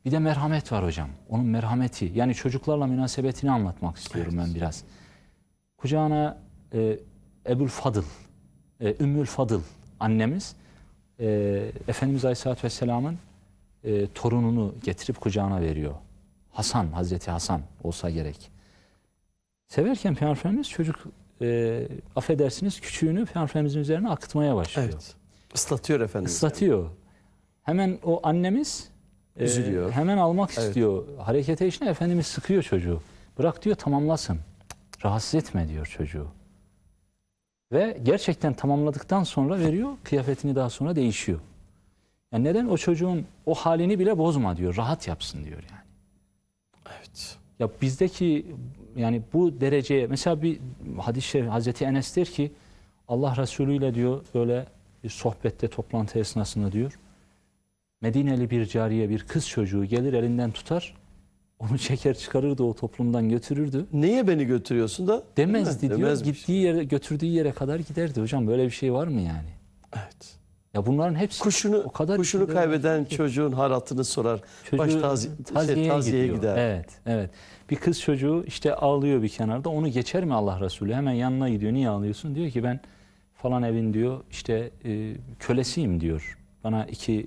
bir de merhamet var hocam. Onun merhameti. Yani çocuklarla münasebetini anlatmak istiyorum evet. ben biraz. Kucağına e, Ebul Fadıl, e, Ümmül Fadıl annemiz e, Efendimiz Aleyhisselatü Vesselam'ın e, torununu getirip kucağına veriyor. Hasan, Hazreti Hasan olsa gerek. Severken Peygamber Efendimiz çocuk e, affedersiniz küçüğünü Peygamber Efendimiz'in üzerine akıtmaya başlıyor. Evet. Islatıyor efendim. Islatıyor. Hemen o annemiz e, Üzülüyor. E, hemen almak evet. istiyor. Harekete işine Efendimiz sıkıyor çocuğu. Bırak diyor tamamlasın. Rahatsız etme diyor çocuğu. Ve gerçekten tamamladıktan sonra veriyor. Kıyafetini daha sonra değişiyor. Yani neden o çocuğun o halini bile bozma diyor. Rahat yapsın diyor yani. Evet. Ya bizdeki yani bu dereceye mesela bir hadis-i şerif Hazreti Enes der ki Allah Resulü ile diyor böyle bir sohbette toplantı esnasında diyor. Medineli bir cariye bir kız çocuğu gelir elinden tutar. Onu çeker çıkarırdı o toplumdan götürürdü. Niye beni götürüyorsun da? Demezdi diyor. Demezmiş. Gittiği yere götürdüğü yere kadar giderdi. Hocam böyle bir şey var mı yani? Evet. Ya bunların hepsi kuşunu, o kadar kuşunu kaybeden var. çocuğun haratını sorar. Çocuğu, Baş tazi, taziyeye, şey, taziyeye gider. Evet, evet. Bir kız çocuğu işte ağlıyor bir kenarda. Onu geçer mi Allah Resulü? Hemen yanına gidiyor. Niye ağlıyorsun? Diyor ki ben falan evin diyor işte e, kölesiyim diyor. Bana iki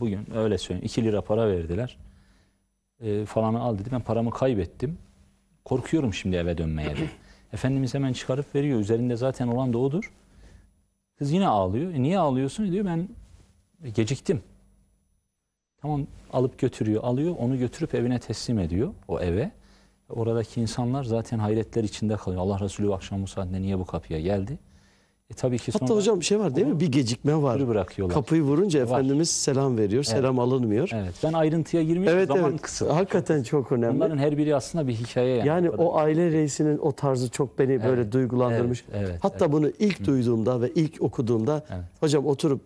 bugün öyle söyleyeyim iki lira para verdiler. E, falanı al dedi ben paramı kaybettim. Korkuyorum şimdi eve dönmeye Efendimiz hemen çıkarıp veriyor. Üzerinde zaten olan da odur. Kız yine ağlıyor. E, niye ağlıyorsun diyor ben geciktim. Tamam alıp götürüyor, alıyor. Onu götürüp evine teslim ediyor o eve. Oradaki insanlar zaten hayretler içinde kalıyor. Allah Resulü akşam bu saatte niye bu kapıya geldi? E, tabii ki Hatta hocam bir şey var değil mi? Bir gecikme var. bırakıyorlar. Kapıyı vurunca Var. Efendimiz selam veriyor, selam alınmıyor. Evet ben ayrıntıya girmiyorum Evet zaman evet. kısa. Hakikaten çok önemli. Bunların her biri aslında bir hikaye yani. Yani o aile reisinin o tarzı çok beni böyle duygulandırmış. evet, evet, Hatta bunu ilk duyduğumda ve ilk okuduğumda hocam oturup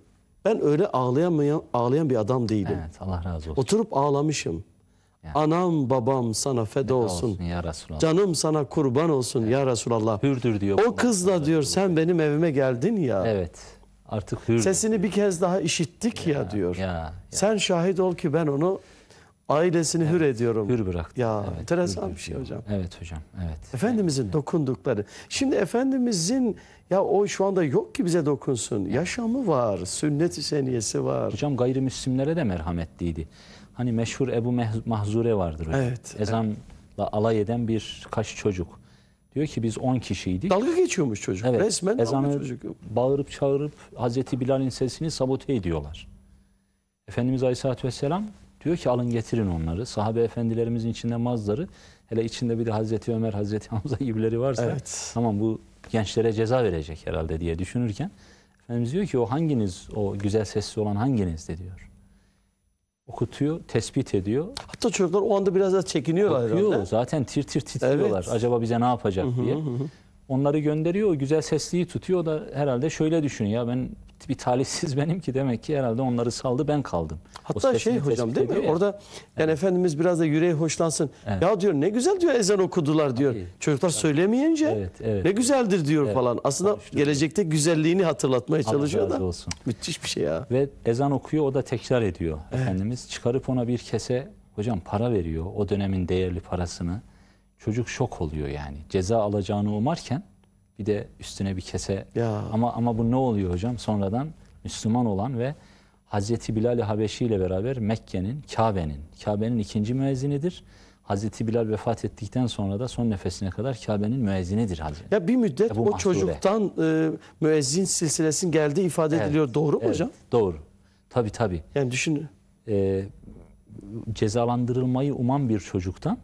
ben öyle ağlayamayan ağlayan bir adam değilim. Evet Allah razı olsun. Oturup ağlamışım. Yani. Anam babam sana feda olsun. olsun ya Resulallah. Canım sana kurban olsun evet. ya Resulallah. Hürdür diyor. O kız da diyor sen benim evime geldin ya. Evet. Artık hür. Sesini bir kez daha işittik ya, ya diyor. Ya, ya. Sen şahit ol ki ben onu ailesini evet, hür ediyorum. Hür bıraktı. Ya evet, enteresan bir şey hocam. Evet hocam. Evet. Efendimizin evet. dokundukları. Şimdi Efendimizin ya o şu anda yok ki bize dokunsun. Evet. Yaşamı var, sünnet-i seniyesi var. Hocam gayrimüslimlere de merhametliydi. Hani meşhur Ebu Mahzure vardır hocam. Evet. Ezanla evet. alay eden bir kaç çocuk. Diyor ki biz 10 kişiydik. Dalga geçiyormuş çocuk. Evet, Resmen ezanı çocuk. bağırıp çağırıp Hazreti Bilal'in sesini sabote ediyorlar. Efendimiz Aleyhisselatü Vesselam diyor ki alın getirin onları. Sahabe efendilerimizin içinde mazları. Hele içinde bir de Hazreti Ömer, Hazreti Hamza gibileri varsa evet. tamam bu gençlere ceza verecek herhalde diye düşünürken Efendimiz diyor ki o hanginiz o güzel sesli olan hanginiz de diyor okutuyor, tespit ediyor. Hatta çocuklar o anda biraz da çekiniyorlar Bakıyor, herhalde. Zaten tir tir titriyorlar. Evet. Acaba bize ne yapacak hı hı, diye. Hı. Onları gönderiyor, güzel sesliyi tutuyor. O da herhalde şöyle düşünüyor. Ya ben bir talihsiz benim ki demek ki herhalde onları saldı ben kaldım. Hatta şey hocam değil mi? Ya. Orada yani evet. Efendimiz biraz da yüreği hoşlansın. Evet. Ya diyor ne güzel diyor ezan okudular diyor. Hayır. Çocuklar evet. söyleyemeyince evet, evet. ne güzeldir diyor evet. falan. Aslında Konuştum. gelecekte güzelliğini hatırlatmaya Allah çalışıyor da. Olsun. Müthiş bir şey ya. Ve ezan okuyor o da tekrar ediyor. Evet. Efendimiz çıkarıp ona bir kese hocam para veriyor. O dönemin değerli parasını. Çocuk şok oluyor yani. Ceza alacağını umarken bir de üstüne bir kese. Ya. Ama ama bu ne oluyor hocam? Sonradan Müslüman olan ve Hazreti Bilal-i Habeşi ile beraber Mekke'nin, Kabe'nin, Kabe'nin ikinci müezzinidir. Hazreti Bilal vefat ettikten sonra da son nefesine kadar Kabe'nin müezzinidir Hazreti. Ya bir müddet Ebu o Mahdure. çocuktan e, müezzin silsilesinin geldiği ifade evet, ediliyor. Doğru mu evet, hocam? Doğru. Tabii tabii. Yani düşün. E, cezalandırılmayı uman bir çocuktan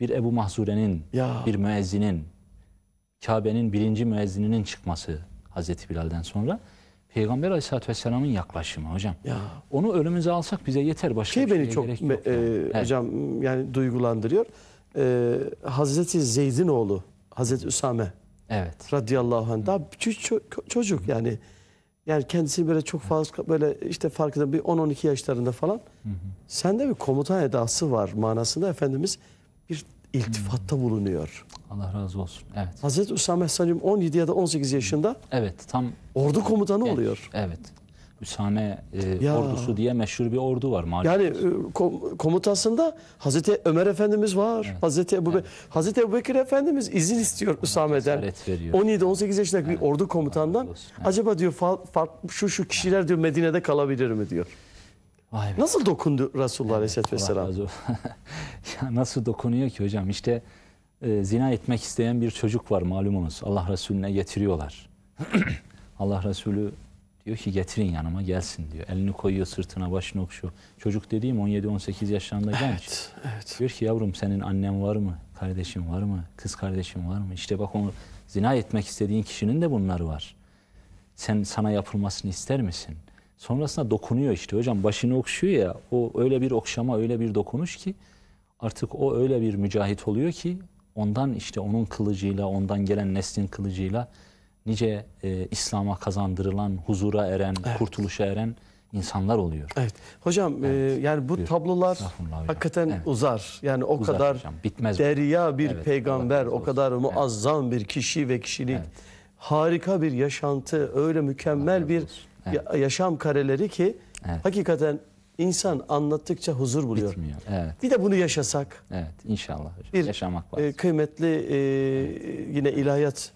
bir Ebu Mahzure'nin, bir müezzinin Kabe'nin birinci müezzininin çıkması Hazreti Bilal'den sonra Peygamber Aleyhisselatü Vesselam'ın yaklaşımı hocam. Ya. Onu önümüze alsak bize yeter başka şey beni çok gerek yok. E, evet. Hocam yani duygulandırıyor. E, Hazreti Zeyd'in oğlu Hazreti Üsame. Evet. Radıyallahu anh. Daha çocuk, çocuk yani. Yani kendisi böyle çok fazla böyle işte farkında bir 10-12 yaşlarında falan. Hı hı. Sende bir komutan edası var manasında Efendimiz bir iltifatta bulunuyor. Allah razı olsun. Evet. Hazreti Üsame Salim 17 ya da 18 yaşında Evet tam ordu komutanı genç. oluyor. Evet. Üsame e, Ya. ordusu diye meşhur bir ordu var malum. Yani e, komutasında Hazreti Ömer Efendimiz var. Hazreti Ebu, Be- Hazreti Ebu Bekir Efendimiz izin istiyor Üsame'den. 17-18 yaşındaki bir ordu komutandan. Evet. Acaba diyor fa- fa- şu şu kişiler diyor Medine'de kalabilir mi diyor. Vay be. Nasıl dokundu Resulullah evet, Aleyhisselatü Vesselam? ya nasıl dokunuyor ki hocam? İşte e, zina etmek isteyen bir çocuk var malumunuz. Allah Resulüne getiriyorlar. Allah Resulü diyor ki getirin yanıma gelsin diyor. Elini koyuyor sırtına başını okşuyor. Çocuk dediğim 17-18 yaşlarında genç. Evet, evet. Diyor ki yavrum senin annen var mı? Kardeşin var mı? Kız kardeşin var mı? İşte bak onu zina etmek istediğin kişinin de bunları var. Sen sana yapılmasını ister misin?'' Sonrasında dokunuyor işte hocam başını okşuyor ya o öyle bir okşama öyle bir dokunuş ki artık o öyle bir mücahit oluyor ki ondan işte onun kılıcıyla ondan gelen neslin kılıcıyla nice e, İslam'a kazandırılan huzura eren evet. kurtuluşa eren insanlar oluyor. Evet. Hocam e, evet. E, yani bu bir, tablolar hakikaten evet. uzar. Yani o uzar kadar hocam, bitmez derya bir evet, peygamber, o kadar muazzam evet. bir kişi ve kişilik. Evet. Harika bir yaşantı, öyle mükemmel Allah bir olsun Evet. yaşam kareleri ki evet. hakikaten insan anlattıkça huzur buluyor. Bitmiyor. Evet. Bir de bunu yaşasak. Evet inşallah. Bir, Yaşamak e, lazım. kıymetli e, yine ilahiyat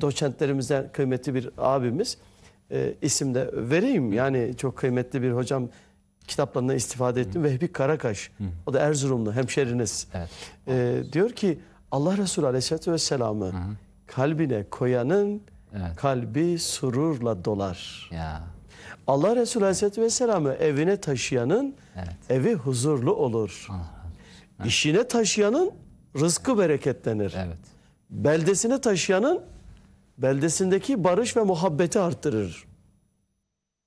doçentlerimizden kıymetli bir abimiz e, isim de vereyim. Yani çok kıymetli bir hocam kitaplarından istifade ettim. Hı. Vehbi Karakaş. Hı. O da Erzurumlu hemşeriniz. Evet. E, diyor ki Allah Resulü Aleyhisselatü Vesselam'ı kalbine koyanın Evet. Kalbi sururla dolar. Ya. Allah Resulü Aleyhisselatü Vesselam'ı evine taşıyanın evet. evi huzurlu olur. Evet. İşine taşıyanın rızkı evet. bereketlenir. Evet. Beldesine taşıyanın beldesindeki barış ve muhabbeti arttırır.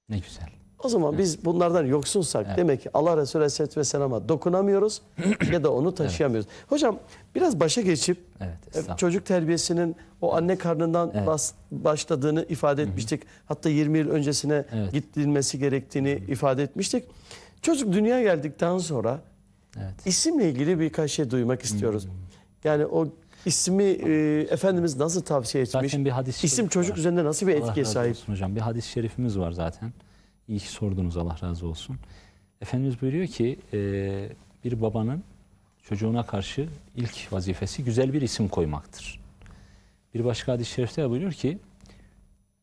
Ne güzel. O zaman biz bunlardan yoksunsak evet. demek ki Allah Resulü Aleyhisselatü Vesselam'a dokunamıyoruz ya da onu taşıyamıyoruz. Evet. Hocam biraz başa geçip evet, e, çocuk terbiyesinin o anne karnından evet. bas, başladığını ifade etmiştik. Hı -hı. Hatta 20 yıl öncesine evet. gidilmesi gerektiğini Hı -hı. ifade etmiştik. Çocuk dünya geldikten sonra evet. isimle ilgili birkaç şey duymak istiyoruz. Hı -hı. Yani o ismi e, Efendimiz nasıl tavsiye etmiş? Zaten bir hadis İsim çocuk var. üzerinde nasıl bir etkiye Allah sahip? hocam. Bir hadis-i şerifimiz var zaten. İyi ki sordunuz Allah razı olsun. Efendimiz buyuruyor ki e, bir babanın çocuğuna karşı ilk vazifesi güzel bir isim koymaktır. Bir başka hadis-i şerifte buyuruyor ki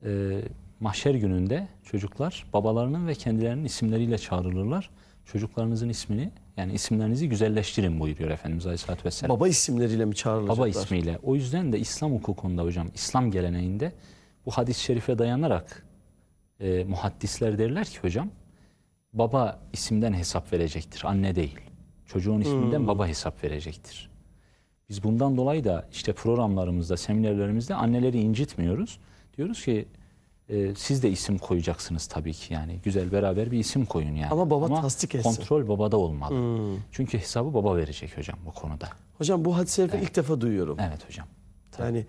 e, mahşer gününde çocuklar babalarının ve kendilerinin isimleriyle çağrılırlar. Çocuklarınızın ismini yani isimlerinizi güzelleştirin buyuruyor Efendimiz Aleyhisselatü Vesselam. Baba isimleriyle mi çağrılacaklar? Baba ismiyle. O yüzden de İslam hukukunda hocam, İslam geleneğinde bu hadis-i şerife dayanarak e, muhaddisler derler ki hocam baba isimden hesap verecektir anne değil. Çocuğun isminden hmm. baba hesap verecektir. Biz bundan dolayı da işte programlarımızda, seminerlerimizde anneleri incitmiyoruz. Diyoruz ki e, siz de isim koyacaksınız tabii ki yani. Güzel beraber bir isim koyun yani. Ama baba Ama tasdik etsin. kontrol babada olmalı. Hmm. Çünkü hesabı baba verecek hocam bu konuda. Hocam bu hadis evet. ilk defa duyuyorum. Evet hocam. Tabii. Yani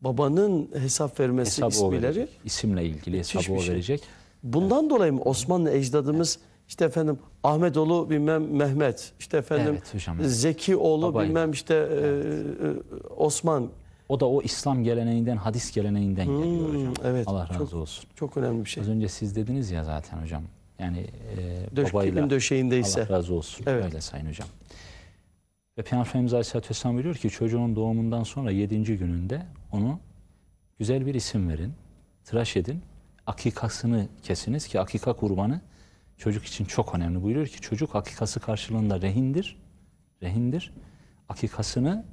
babanın hesap vermesi hesabı ismileri. isimle ilgili hesabı o şey. verecek. Bundan evet. dolayı mı Osmanlı ecdadımız evet. işte efendim Ahmet oğlu bilmem Mehmet, işte efendim evet, hocam, evet. Zeki oğlu Babaydı. bilmem işte evet. E, e, Osman. O da o İslam geleneğinden, hadis geleneğinden hmm, geliyor hocam. Evet, Allah razı çok, olsun. Çok önemli bir şey. Az önce siz dediniz ya zaten hocam. Yani e, Döş, babayla döşeğindeyse. Allah razı olsun. Evet. Öyle sayın hocam. Ve Peygamberimiz Aleyhisselatü Vesselam biliyor ki çocuğun doğumundan sonra 7. gününde onu güzel bir isim verin, tıraş edin, akikasını kesiniz ki akika kurbanı çocuk için çok önemli. Buyuruyor ki çocuk akikası karşılığında rehindir, rehindir. Akikasını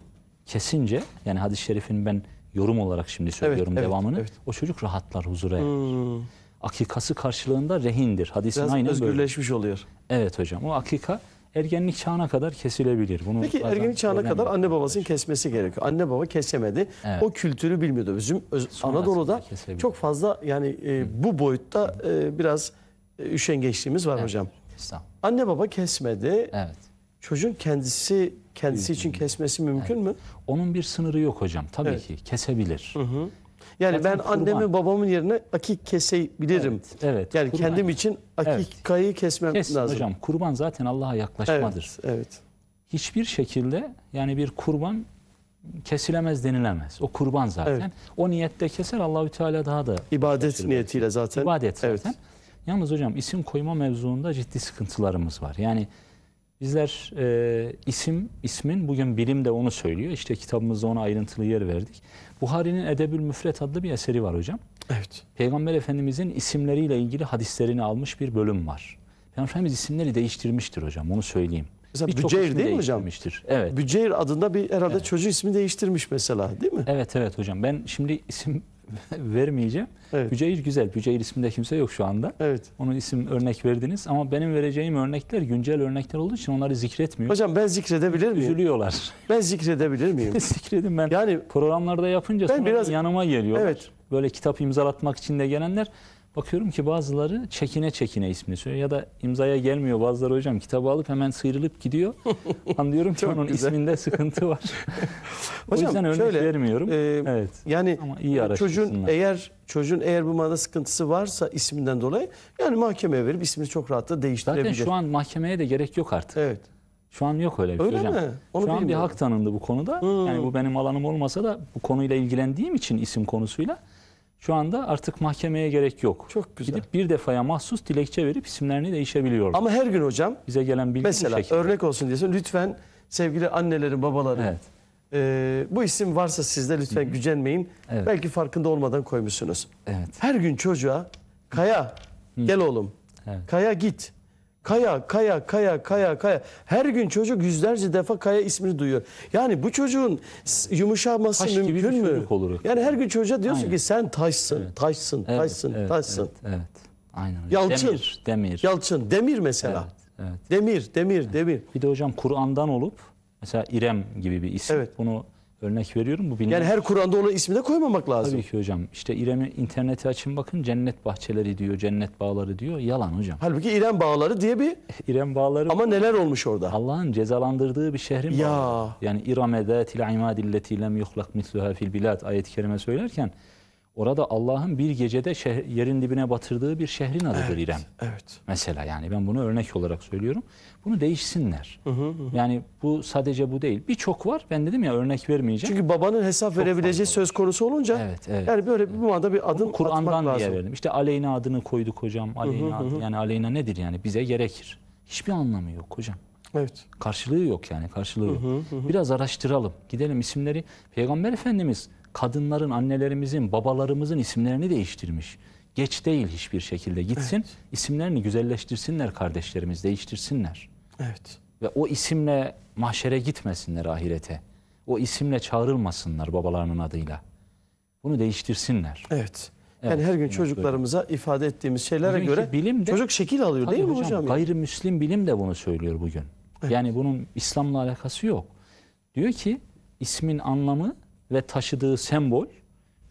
kesince yani hadis-i şerifin ben yorum olarak şimdi söylüyorum evet, devamını. Evet, evet. O çocuk rahatlar, huzura erer. Hmm. Akikası karşılığında rehindir. Hadisin Biraz aynen özgürleşmiş böyle. oluyor. Evet hocam. O akika ergenlik çağına kadar kesilebilir. Bunu Peki ergenlik çağına kadar anne babasının kesmesi gerekiyor. Anne baba kesemedi. Evet. O kültürü bilmiyordu. Bizim Sonrasında Anadolu'da çok fazla yani e, bu boyutta e, biraz e, üşengeçliğimiz var evet. hocam. Anne baba kesmedi. Evet. Çocuğun kendisi kendisi için kesmesi mümkün evet. mü? Onun bir sınırı yok hocam. Tabii evet. ki kesebilir. Hı hı. Yani Zaten ben kurban. annemin babamın yerine akik kesebilirim. Evet. evet yani kurban. kendim için akik evet. kesmem Kesin lazım. Hocam kurban zaten Allah'a yaklaşmadır. Evet, evet. Hiçbir şekilde yani bir kurban kesilemez denilemez. O kurban zaten. Evet. O niyette keser Allahü Teala daha da ibadet keser. niyetiyle zaten. İbadet zaten. Evet. Yalnız hocam isim koyma mevzuunda ciddi sıkıntılarımız var. Yani Bizler e, isim, ismin bugün bilim de onu söylüyor. İşte kitabımızda ona ayrıntılı yer verdik. Buhari'nin Edebül Müfret adlı bir eseri var hocam. Evet. Peygamber Efendimizin isimleriyle ilgili hadislerini almış bir bölüm var. Peygamber Efendimiz isimleri değiştirmiştir hocam onu söyleyeyim. Mesela bir Büceyr değil mi hocam? Evet. Büceyr adında bir herhalde evet. çocuğu ismi değiştirmiş mesela değil mi? Evet evet hocam. Ben şimdi isim vermeyeceğim. Evet. Büceyir güzel. Büceyir isminde kimse yok şu anda. Evet. Onun isim örnek verdiniz ama benim vereceğim örnekler güncel örnekler olduğu için onları zikretmiyor. Hocam ben zikredebilir miyim? Üzülüyorlar. Ben zikredebilir miyim? Zikredim ben. Yani programlarda yapınca ben sonra biraz, yanıma geliyor. Evet. Böyle kitap imzalatmak için de gelenler Bakıyorum ki bazıları çekine çekine ismini söylüyor ya da imzaya gelmiyor bazıları hocam kitabı alıp hemen sıyrılıp gidiyor. Anlıyorum ki onun güzel. isminde sıkıntı var. hocam, o yüzden örnek şöyle, vermiyorum. E, evet. Yani Ama iyi çocuğun eğer çocuğun eğer bu manada sıkıntısı varsa isminden dolayı yani mahkemeye verip ismini çok rahatla değiştirebilir. Zaten şu an mahkemeye de gerek yok artık. Evet. Şu an yok öyle bir şey öyle hocam. Mi? Onu Şu an bir hak tanındı bu konuda. Hmm. Yani bu hmm. benim alanım olmasa da bu konuyla ilgilendiğim için isim konusuyla şu anda artık mahkemeye gerek yok. Çok güzel. Gidip bir defaya mahsus dilekçe verip isimlerini değişebiliyorlar. Ama her gün hocam bize gelen bilgi mesela örnek olsun diyorsun. Lütfen sevgili annelerin, babaların evet. e, bu isim varsa sizde lütfen gücenmeyin. Evet. Belki farkında olmadan koymuşsunuz. Evet. Her gün çocuğa Kaya gel oğlum. Evet. Kaya git. Kaya, kaya, kaya, kaya, kaya. Her gün çocuk yüzlerce defa kaya ismini duyuyor. Yani bu çocuğun yumuşaması Taş mümkün gibi mü? çocuk olur. Yani her gün çocuğa diyorsun Aynen. ki sen taşsın, Evet. taşsın, Evet, taşsın, evet, taşsın. Evet, evet. Aynen Yalçın. Demir. demir. Yalçın, demir mesela. Evet, evet. Demir, demir, demir. Bir de hocam Kur'an'dan olup mesela İrem gibi bir isim. Evet. Bunu Örnek veriyorum bu binler. Yani her Kur'an'da onun ismini de koymamak lazım. Tabii ki hocam. İşte İrem'i interneti açın bakın cennet bahçeleri diyor, cennet bağları diyor. Yalan hocam. Halbuki İrem bağları diye bir... İrem bağları... Ama neler olmuş orada? Allah'ın cezalandırdığı bir şehrin ya. bağları. Yani İrem edatil imadilleti lem yuhlak misluha fil bilad ayet-i kerime söylerken... Orada Allah'ın bir gecede şehir, yerin dibine batırdığı bir şehrin adıdır evet, İrem. Evet. Mesela yani ben bunu örnek olarak söylüyorum. Bunu değişsinler. Hı hı hı. Yani bu sadece bu değil. Birçok var. Ben dedim ya örnek vermeyeceğim. Çünkü babanın hesap Çok verebileceği söz konusu olunca evet, evet, yani böyle evet. bir manada bir adım Kur'an'dan diye verdim. İşte aleyna adını koyduk hocam. Aleyna hı hı hı. Adı, yani aleyna nedir yani? Bize gerekir. Hiçbir anlamı yok hocam. Evet. Karşılığı yok yani karşılığı. Hı hı hı. Biraz araştıralım. Gidelim isimleri. Peygamber Efendimiz kadınların, annelerimizin, babalarımızın isimlerini değiştirmiş. Geç değil hiçbir şekilde gitsin. Evet. isimlerini güzelleştirsinler kardeşlerimiz, değiştirsinler. Evet. Ve o isimle mahşere gitmesinler ahirete. O isimle çağrılmasınlar babalarının adıyla. Bunu değiştirsinler. Evet. Yani evet, her gün çocuklarımıza böyle. ifade ettiğimiz şeylere Bugünkü göre bilim de, çocuk şekil alıyor değil mi hocam? hocam gayrimüslim bilim de bunu söylüyor bugün. Evet. Yani bunun İslam'la alakası yok. Diyor ki ismin anlamı ve taşıdığı sembol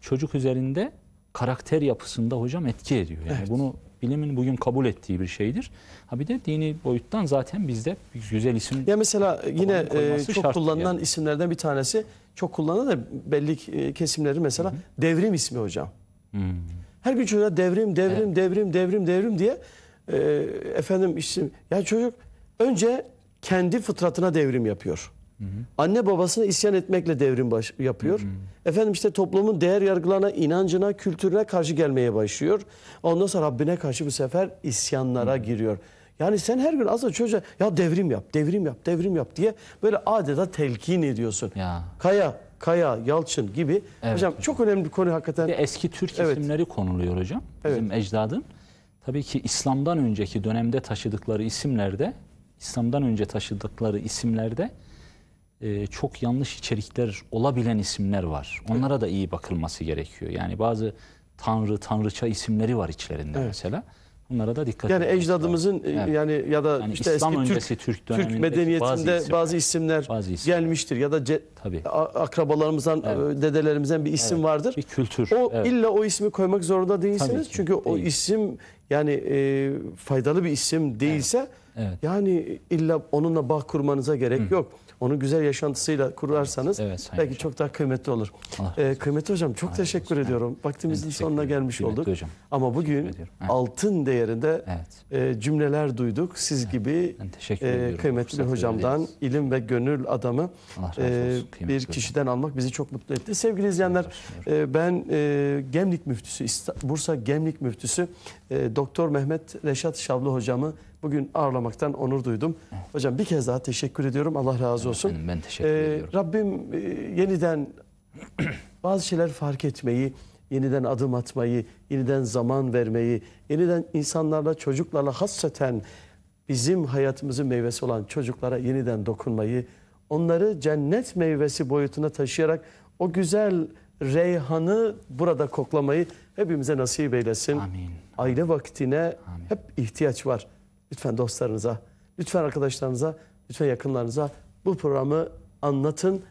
çocuk üzerinde karakter yapısında hocam etki ediyor. Yani evet. bunu bilimin bugün kabul ettiği bir şeydir. Ha bir de dini boyuttan zaten bizde güzel isim. Ya mesela yine e, çok kullanılan yani. isimlerden bir tanesi çok kullanılan da belli e, kesimleri mesela Hı -hı. devrim ismi hocam. Hı hmm. -hı. Her gün çocuğa devrim, devrim, evet. devrim, devrim, devrim diye e, efendim isim. Yani çocuk önce kendi fıtratına devrim yapıyor. Anne babasına isyan etmekle devrim baş, yapıyor. Hı hı. Efendim işte toplumun değer yargılarına, inancına, kültürüne karşı gelmeye başlıyor. Ondan sonra Rabbine karşı bu sefer isyanlara hı. giriyor. Yani sen her gün aslında çocuğa ya devrim yap, devrim yap, devrim yap diye böyle adeta telkin ediyorsun. Ya. Kaya, Kaya, Yalçın gibi. Evet, hocam, hocam çok önemli bir konu hakikaten. Bir eski Türk evet. isimleri konuluyor hocam. Bizim ecdadın. Tabii ki İslam'dan önceki dönemde taşıdıkları isimlerde, İslam'dan önce taşıdıkları isimlerde e, çok yanlış içerikler olabilen isimler var. Onlara da iyi bakılması gerekiyor. Yani bazı tanrı, tanrıça isimleri var içlerinde evet. mesela. Bunlara da dikkat Yani ecdadımızın e, evet. yani ya da yani işte İslam eski Türk, Türk, Türk medeniyetinde bazı isimler, bazı isimler, bazı isimler gelmiştir ya da ce, Tabii. akrabalarımızdan evet. E, dedelerimizden bir isim evet. vardır. Bir kültür. O evet. illa o ismi koymak zorunda değilsiniz. Çünkü Değil. o isim yani e, faydalı bir isim değilse evet. Evet. yani illa onunla bağ kurmanıza gerek Hı. yok. Onu güzel yaşantısıyla kurarsanız evet, belki hocam. çok daha kıymetli olur. Ah. ee, kıymetli hocam çok Allah teşekkür olsun. ediyorum. Vaktimizin teşekkür sonuna gelmiş kıymetli olduk. Hocam. Ama bugün altın değerinde evet. e, cümleler duyduk. Siz evet. gibi e, kıymetli bir hocamdan ederiz. ilim ve gönül adamı e, bir kişiden hocam. almak bizi çok mutlu etti. Sevgili izleyenler e, ben e, Gemlik Müftüsü, Bursa Gemlik Müftüsü e, Doktor Mehmet Reşat Şavlı hocamı bugün ağırlamaktan onur duydum. Hocam bir kez daha teşekkür ediyorum. Allah razı olsun. Efendim, ben teşekkür ee, ediyorum. Rabbim e, yeniden bazı şeyler fark etmeyi, yeniden adım atmayı, yeniden zaman vermeyi, yeniden insanlarla, çocuklarla hasreten bizim hayatımızın meyvesi olan çocuklara yeniden dokunmayı, onları cennet meyvesi boyutuna taşıyarak o güzel reyhanı burada koklamayı hepimize nasip eylesin. Amin. Aile vaktine Amin. hep ihtiyaç var lütfen dostlarınıza, lütfen arkadaşlarınıza, lütfen yakınlarınıza bu programı anlatın.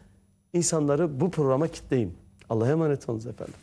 İnsanları bu programa kitleyin. Allah'a emanet olunuz efendim.